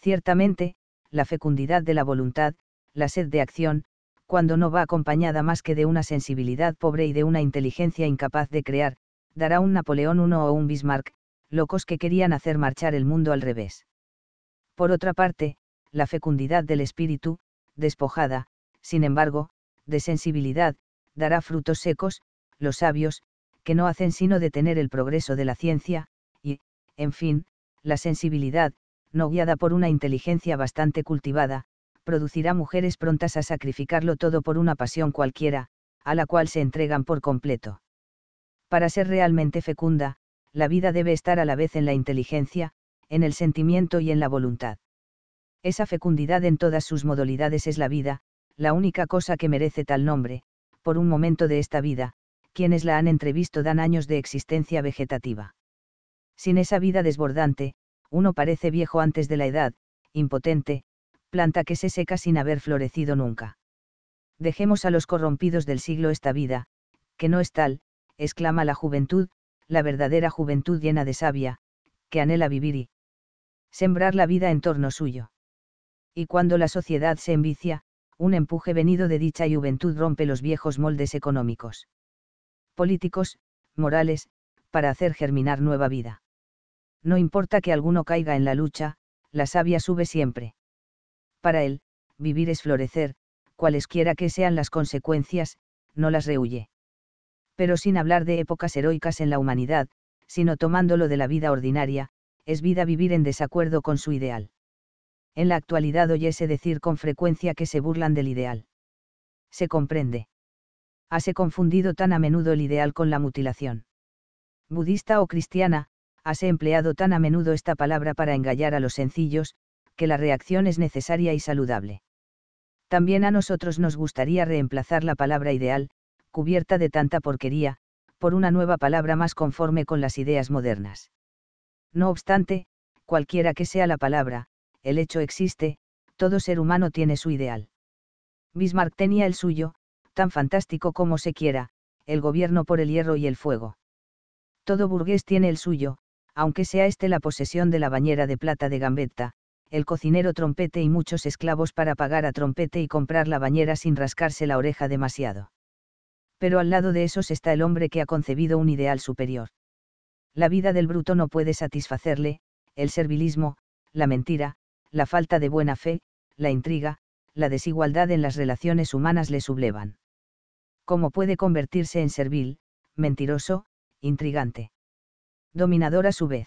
Ciertamente, la fecundidad de la voluntad, la sed de acción, cuando no va acompañada más que de una sensibilidad pobre y de una inteligencia incapaz de crear, dará un Napoleón I o un Bismarck, locos que querían hacer marchar el mundo al revés. Por otra parte, la fecundidad del espíritu, despojada, sin embargo, de sensibilidad, dará frutos secos, los sabios, que no hacen sino detener el progreso de la ciencia, y, en fin, la sensibilidad, no guiada por una inteligencia bastante cultivada, producirá mujeres prontas a sacrificarlo todo por una pasión cualquiera, a la cual se entregan por completo. Para ser realmente fecunda, la vida debe estar a la vez en la inteligencia, en el sentimiento y en la voluntad. Esa fecundidad en todas sus modalidades es la vida, la única cosa que merece tal nombre, por un momento de esta vida, quienes la han entrevisto dan años de existencia vegetativa. Sin esa vida desbordante, uno parece viejo antes de la edad, impotente, planta que se seca sin haber florecido nunca. Dejemos a los corrompidos del siglo esta vida, que no es tal, exclama la juventud, la verdadera juventud llena de savia, que anhela vivir y sembrar la vida en torno suyo. Y cuando la sociedad se envicia, un empuje venido de dicha juventud rompe los viejos moldes económicos, políticos, morales, para hacer germinar nueva vida. No importa que alguno caiga en la lucha, la savia sube siempre. Para él, vivir es florecer, cualesquiera que sean las consecuencias, no las rehuye. Pero sin hablar de épocas heroicas en la humanidad, sino tomándolo de la vida ordinaria, es vida vivir en desacuerdo con su ideal. En la actualidad oyese decir con frecuencia que se burlan del ideal. Se comprende. Hase confundido tan a menudo el ideal con la mutilación. Budista o cristiana, hase empleado tan a menudo esta palabra para engañar a los sencillos, que la reacción es necesaria y saludable. También a nosotros nos gustaría reemplazar la palabra ideal, cubierta de tanta porquería, por una nueva palabra más conforme con las ideas modernas. No obstante, cualquiera que sea la palabra, el hecho existe, todo ser humano tiene su ideal. Bismarck tenía el suyo, tan fantástico como se quiera, el gobierno por el hierro y el fuego. Todo burgués tiene el suyo, aunque sea este la posesión de la bañera de plata de Gambetta, el cocinero trompete y muchos esclavos para pagar a trompete y comprar la bañera sin rascarse la oreja demasiado. Pero al lado de esos está el hombre que ha concebido un ideal superior. La vida del bruto no puede satisfacerle, el servilismo, la mentira, la falta de buena fe, la intriga, la desigualdad en las relaciones humanas le sublevan. ¿Cómo puede convertirse en servil, mentiroso, intrigante? Dominador a su vez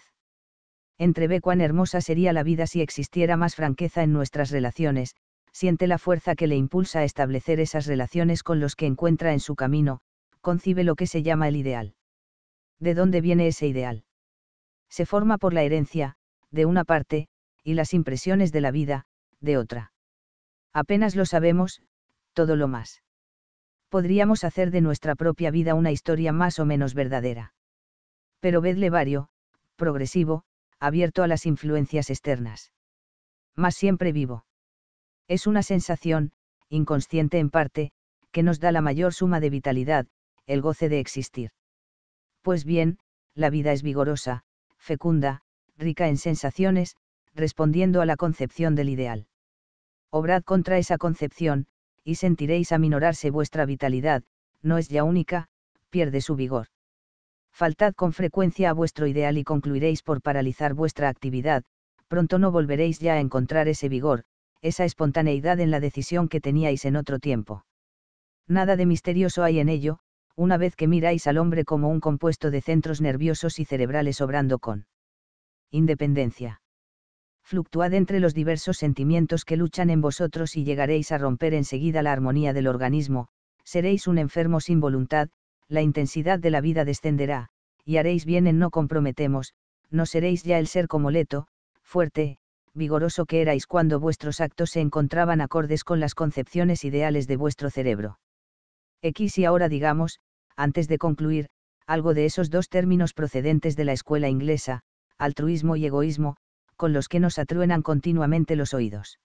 entrevé cuán hermosa sería la vida si existiera más franqueza en nuestras relaciones, siente la fuerza que le impulsa a establecer esas relaciones con los que encuentra en su camino, concibe lo que se llama el ideal. ¿De dónde viene ese ideal? Se forma por la herencia, de una parte, y las impresiones de la vida, de otra. Apenas lo sabemos, todo lo más. Podríamos hacer de nuestra propia vida una historia más o menos verdadera. Pero vedle vario, progresivo, abierto a las influencias externas. Mas siempre vivo. Es una sensación, inconsciente en parte, que nos da la mayor suma de vitalidad, el goce de existir. Pues bien, la vida es vigorosa, fecunda, rica en sensaciones, respondiendo a la concepción del ideal. Obrad contra esa concepción, y sentiréis aminorarse vuestra vitalidad, no es ya única, pierde su vigor faltad con frecuencia a vuestro ideal y concluiréis por paralizar vuestra actividad, pronto no volveréis ya a encontrar ese vigor, esa espontaneidad en la decisión que teníais en otro tiempo. Nada de misterioso hay en ello, una vez que miráis al hombre como un compuesto de centros nerviosos y cerebrales obrando con independencia. Fluctuad entre los diversos sentimientos que luchan en vosotros y llegaréis a romper enseguida la armonía del organismo, seréis un enfermo sin voluntad, la intensidad de la vida descenderá, y haréis bien en no comprometemos, no seréis ya el ser como leto, fuerte, vigoroso que erais cuando vuestros actos se encontraban acordes con las concepciones ideales de vuestro cerebro. X y ahora digamos, antes de concluir, algo de esos dos términos procedentes de la escuela inglesa, altruismo y egoísmo, con los que nos atruenan continuamente los oídos.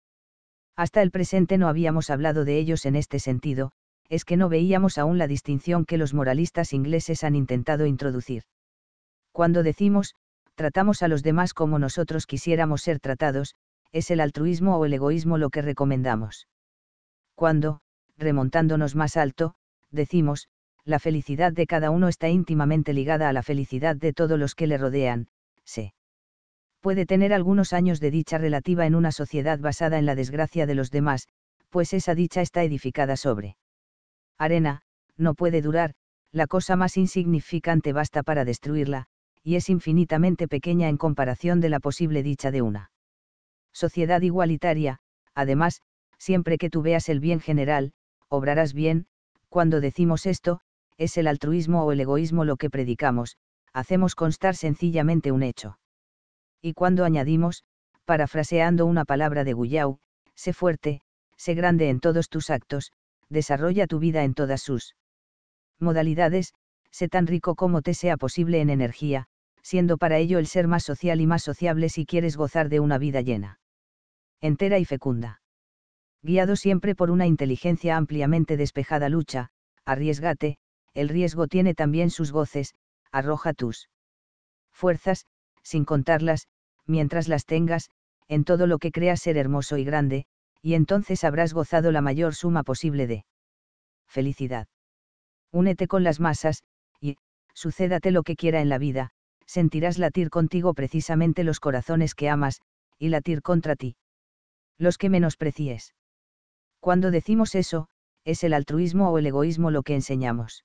Hasta el presente no habíamos hablado de ellos en este sentido, es que no veíamos aún la distinción que los moralistas ingleses han intentado introducir. Cuando decimos, tratamos a los demás como nosotros quisiéramos ser tratados, es el altruismo o el egoísmo lo que recomendamos. Cuando, remontándonos más alto, decimos, la felicidad de cada uno está íntimamente ligada a la felicidad de todos los que le rodean, se puede tener algunos años de dicha relativa en una sociedad basada en la desgracia de los demás, pues esa dicha está edificada sobre arena, no puede durar, la cosa más insignificante basta para destruirla, y es infinitamente pequeña en comparación de la posible dicha de una sociedad igualitaria, además, siempre que tú veas el bien general, obrarás bien, cuando decimos esto, es el altruismo o el egoísmo lo que predicamos, hacemos constar sencillamente un hecho. Y cuando añadimos, parafraseando una palabra de Guyau, sé fuerte, sé grande en todos tus actos, desarrolla tu vida en todas sus modalidades, sé tan rico como te sea posible en energía, siendo para ello el ser más social y más sociable si quieres gozar de una vida llena, entera y fecunda. Guiado siempre por una inteligencia ampliamente despejada lucha, arriesgate, el riesgo tiene también sus goces, arroja tus fuerzas, sin contarlas, mientras las tengas, en todo lo que creas ser hermoso y grande, y entonces habrás gozado la mayor suma posible de felicidad. Únete con las masas, y, sucédate lo que quiera en la vida, sentirás latir contigo precisamente los corazones que amas, y latir contra ti. Los que menosprecies. Cuando decimos eso, es el altruismo o el egoísmo lo que enseñamos.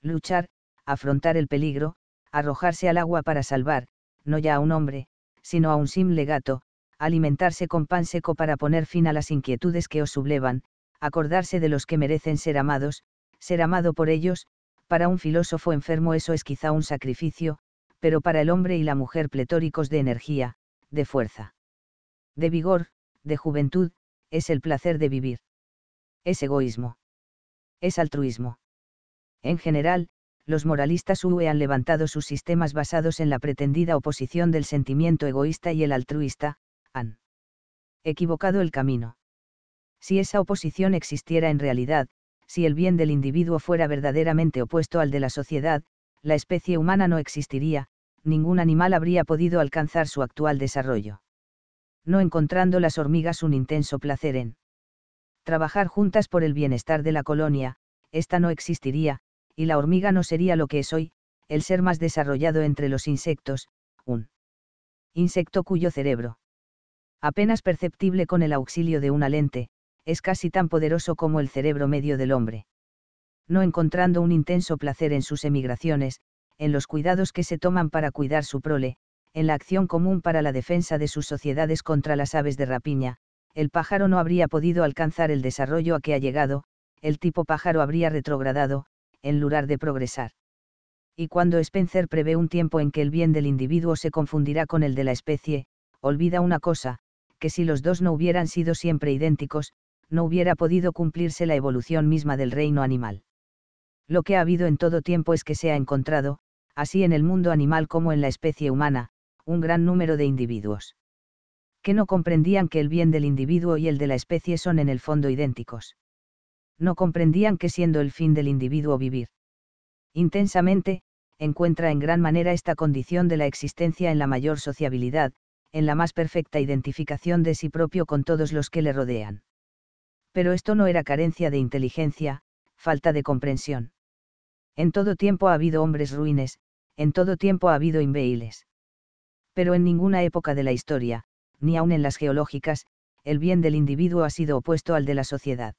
Luchar, afrontar el peligro, arrojarse al agua para salvar, no ya a un hombre, sino a un simple gato, alimentarse con pan seco para poner fin a las inquietudes que os sublevan, acordarse de los que merecen ser amados, ser amado por ellos, para un filósofo enfermo eso es quizá un sacrificio, pero para el hombre y la mujer pletóricos de energía, de fuerza, de vigor, de juventud, es el placer de vivir. Es egoísmo. Es altruismo. En general, los moralistas UE han levantado sus sistemas basados en la pretendida oposición del sentimiento egoísta y el altruista, han equivocado el camino. Si esa oposición existiera en realidad, si el bien del individuo fuera verdaderamente opuesto al de la sociedad, la especie humana no existiría, ningún animal habría podido alcanzar su actual desarrollo. No encontrando las hormigas un intenso placer en trabajar juntas por el bienestar de la colonia, ésta no existiría, y la hormiga no sería lo que es hoy, el ser más desarrollado entre los insectos, un insecto cuyo cerebro apenas perceptible con el auxilio de una lente, es casi tan poderoso como el cerebro medio del hombre. No encontrando un intenso placer en sus emigraciones, en los cuidados que se toman para cuidar su prole, en la acción común para la defensa de sus sociedades contra las aves de rapiña, el pájaro no habría podido alcanzar el desarrollo a que ha llegado, el tipo pájaro habría retrogradado, en lugar de progresar. Y cuando Spencer prevé un tiempo en que el bien del individuo se confundirá con el de la especie, olvida una cosa, que si los dos no hubieran sido siempre idénticos, no hubiera podido cumplirse la evolución misma del reino animal. Lo que ha habido en todo tiempo es que se ha encontrado, así en el mundo animal como en la especie humana, un gran número de individuos. Que no comprendían que el bien del individuo y el de la especie son en el fondo idénticos. No comprendían que siendo el fin del individuo vivir. Intensamente, encuentra en gran manera esta condición de la existencia en la mayor sociabilidad, en la más perfecta identificación de sí propio con todos los que le rodean. Pero esto no era carencia de inteligencia, falta de comprensión. En todo tiempo ha habido hombres ruines, en todo tiempo ha habido imbéiles. Pero en ninguna época de la historia, ni aun en las geológicas, el bien del individuo ha sido opuesto al de la sociedad.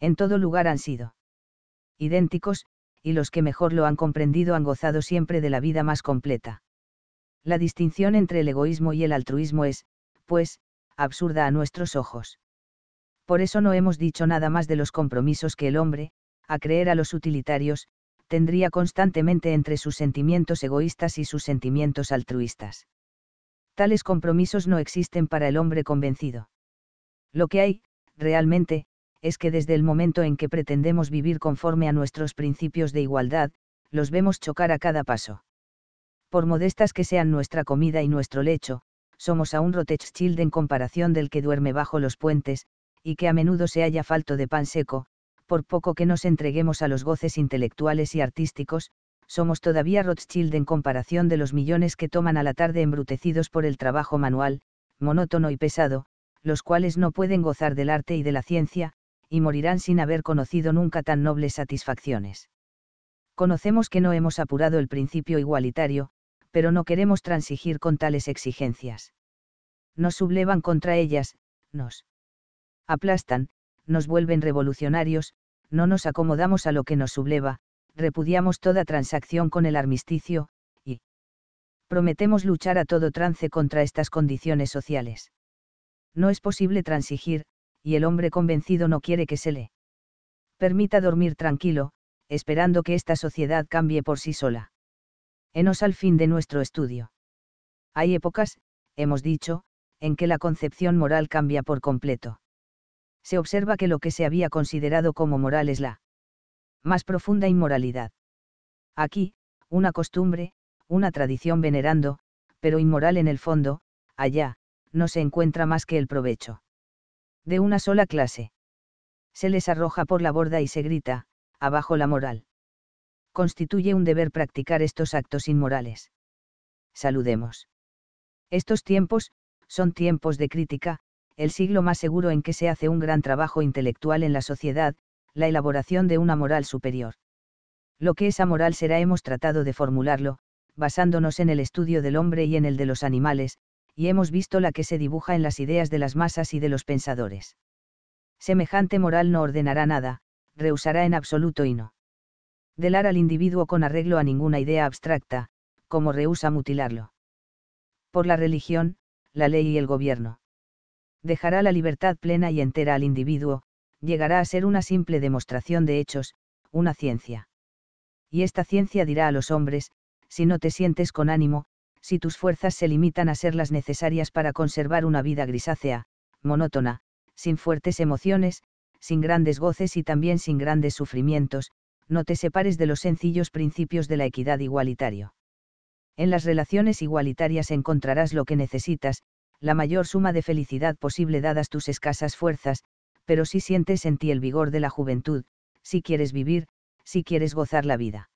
En todo lugar han sido idénticos, y los que mejor lo han comprendido han gozado siempre de la vida más completa. La distinción entre el egoísmo y el altruismo es, pues, absurda a nuestros ojos. Por eso no hemos dicho nada más de los compromisos que el hombre, a creer a los utilitarios, tendría constantemente entre sus sentimientos egoístas y sus sentimientos altruistas. Tales compromisos no existen para el hombre convencido. Lo que hay, realmente, es que desde el momento en que pretendemos vivir conforme a nuestros principios de igualdad, los vemos chocar a cada paso por modestas que sean nuestra comida y nuestro lecho, somos aún Rothschild en comparación del que duerme bajo los puentes, y que a menudo se halla falto de pan seco, por poco que nos entreguemos a los goces intelectuales y artísticos, somos todavía Rothschild en comparación de los millones que toman a la tarde embrutecidos por el trabajo manual, monótono y pesado, los cuales no pueden gozar del arte y de la ciencia, y morirán sin haber conocido nunca tan nobles satisfacciones. Conocemos que no hemos apurado el principio igualitario, pero no queremos transigir con tales exigencias. Nos sublevan contra ellas, nos aplastan, nos vuelven revolucionarios, no nos acomodamos a lo que nos subleva, repudiamos toda transacción con el armisticio, y prometemos luchar a todo trance contra estas condiciones sociales. No es posible transigir, y el hombre convencido no quiere que se le permita dormir tranquilo, esperando que esta sociedad cambie por sí sola. Enos al fin de nuestro estudio. Hay épocas, hemos dicho, en que la concepción moral cambia por completo. Se observa que lo que se había considerado como moral es la más profunda inmoralidad. Aquí, una costumbre, una tradición venerando, pero inmoral en el fondo, allá, no se encuentra más que el provecho. De una sola clase. Se les arroja por la borda y se grita, abajo la moral constituye un deber practicar estos actos inmorales. Saludemos. Estos tiempos, son tiempos de crítica, el siglo más seguro en que se hace un gran trabajo intelectual en la sociedad, la elaboración de una moral superior. Lo que esa moral será hemos tratado de formularlo, basándonos en el estudio del hombre y en el de los animales, y hemos visto la que se dibuja en las ideas de las masas y de los pensadores. Semejante moral no ordenará nada, rehusará en absoluto y no delar al individuo con arreglo a ninguna idea abstracta, como rehúsa mutilarlo. Por la religión, la ley y el gobierno. Dejará la libertad plena y entera al individuo, llegará a ser una simple demostración de hechos, una ciencia. Y esta ciencia dirá a los hombres, si no te sientes con ánimo, si tus fuerzas se limitan a ser las necesarias para conservar una vida grisácea, monótona, sin fuertes emociones, sin grandes goces y también sin grandes sufrimientos, no te separes de los sencillos principios de la equidad igualitario. En las relaciones igualitarias encontrarás lo que necesitas, la mayor suma de felicidad posible dadas tus escasas fuerzas, pero si sientes en ti el vigor de la juventud, si quieres vivir, si quieres gozar la vida.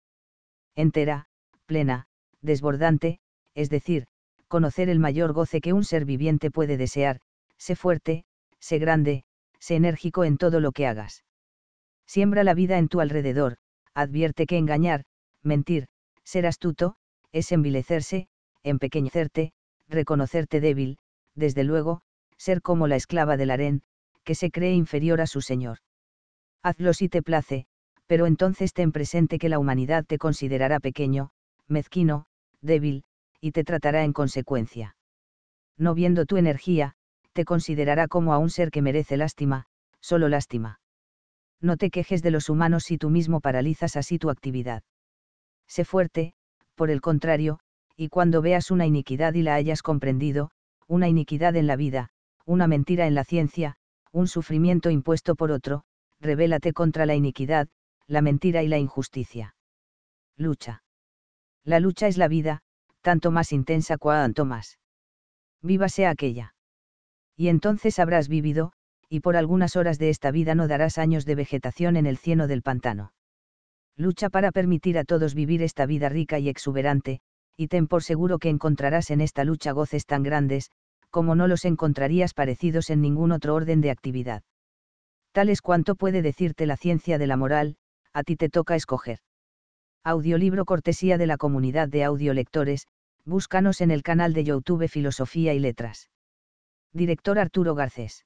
Entera, plena, desbordante, es decir, conocer el mayor goce que un ser viviente puede desear, sé fuerte, sé grande, sé enérgico en todo lo que hagas. Siembra la vida en tu alrededor, advierte que engañar, mentir, ser astuto, es envilecerse, empequeñecerte, reconocerte débil, desde luego, ser como la esclava del harén, que se cree inferior a su señor. Hazlo si te place, pero entonces ten presente que la humanidad te considerará pequeño, mezquino, débil, y te tratará en consecuencia. No viendo tu energía, te considerará como a un ser que merece lástima, solo lástima no te quejes de los humanos si tú mismo paralizas así tu actividad. Sé fuerte, por el contrario, y cuando veas una iniquidad y la hayas comprendido, una iniquidad en la vida, una mentira en la ciencia, un sufrimiento impuesto por otro, revélate contra la iniquidad, la mentira y la injusticia. Lucha. La lucha es la vida, tanto más intensa cuanto más. Viva sea aquella. Y entonces habrás vivido, y por algunas horas de esta vida no darás años de vegetación en el cieno del pantano. Lucha para permitir a todos vivir esta vida rica y exuberante, y ten por seguro que encontrarás en esta lucha goces tan grandes, como no los encontrarías parecidos en ningún otro orden de actividad. Tal es cuanto puede decirte la ciencia de la moral, a ti te toca escoger. Audiolibro cortesía de la comunidad de audiolectores, búscanos en el canal de YouTube Filosofía y Letras. Director Arturo Garcés.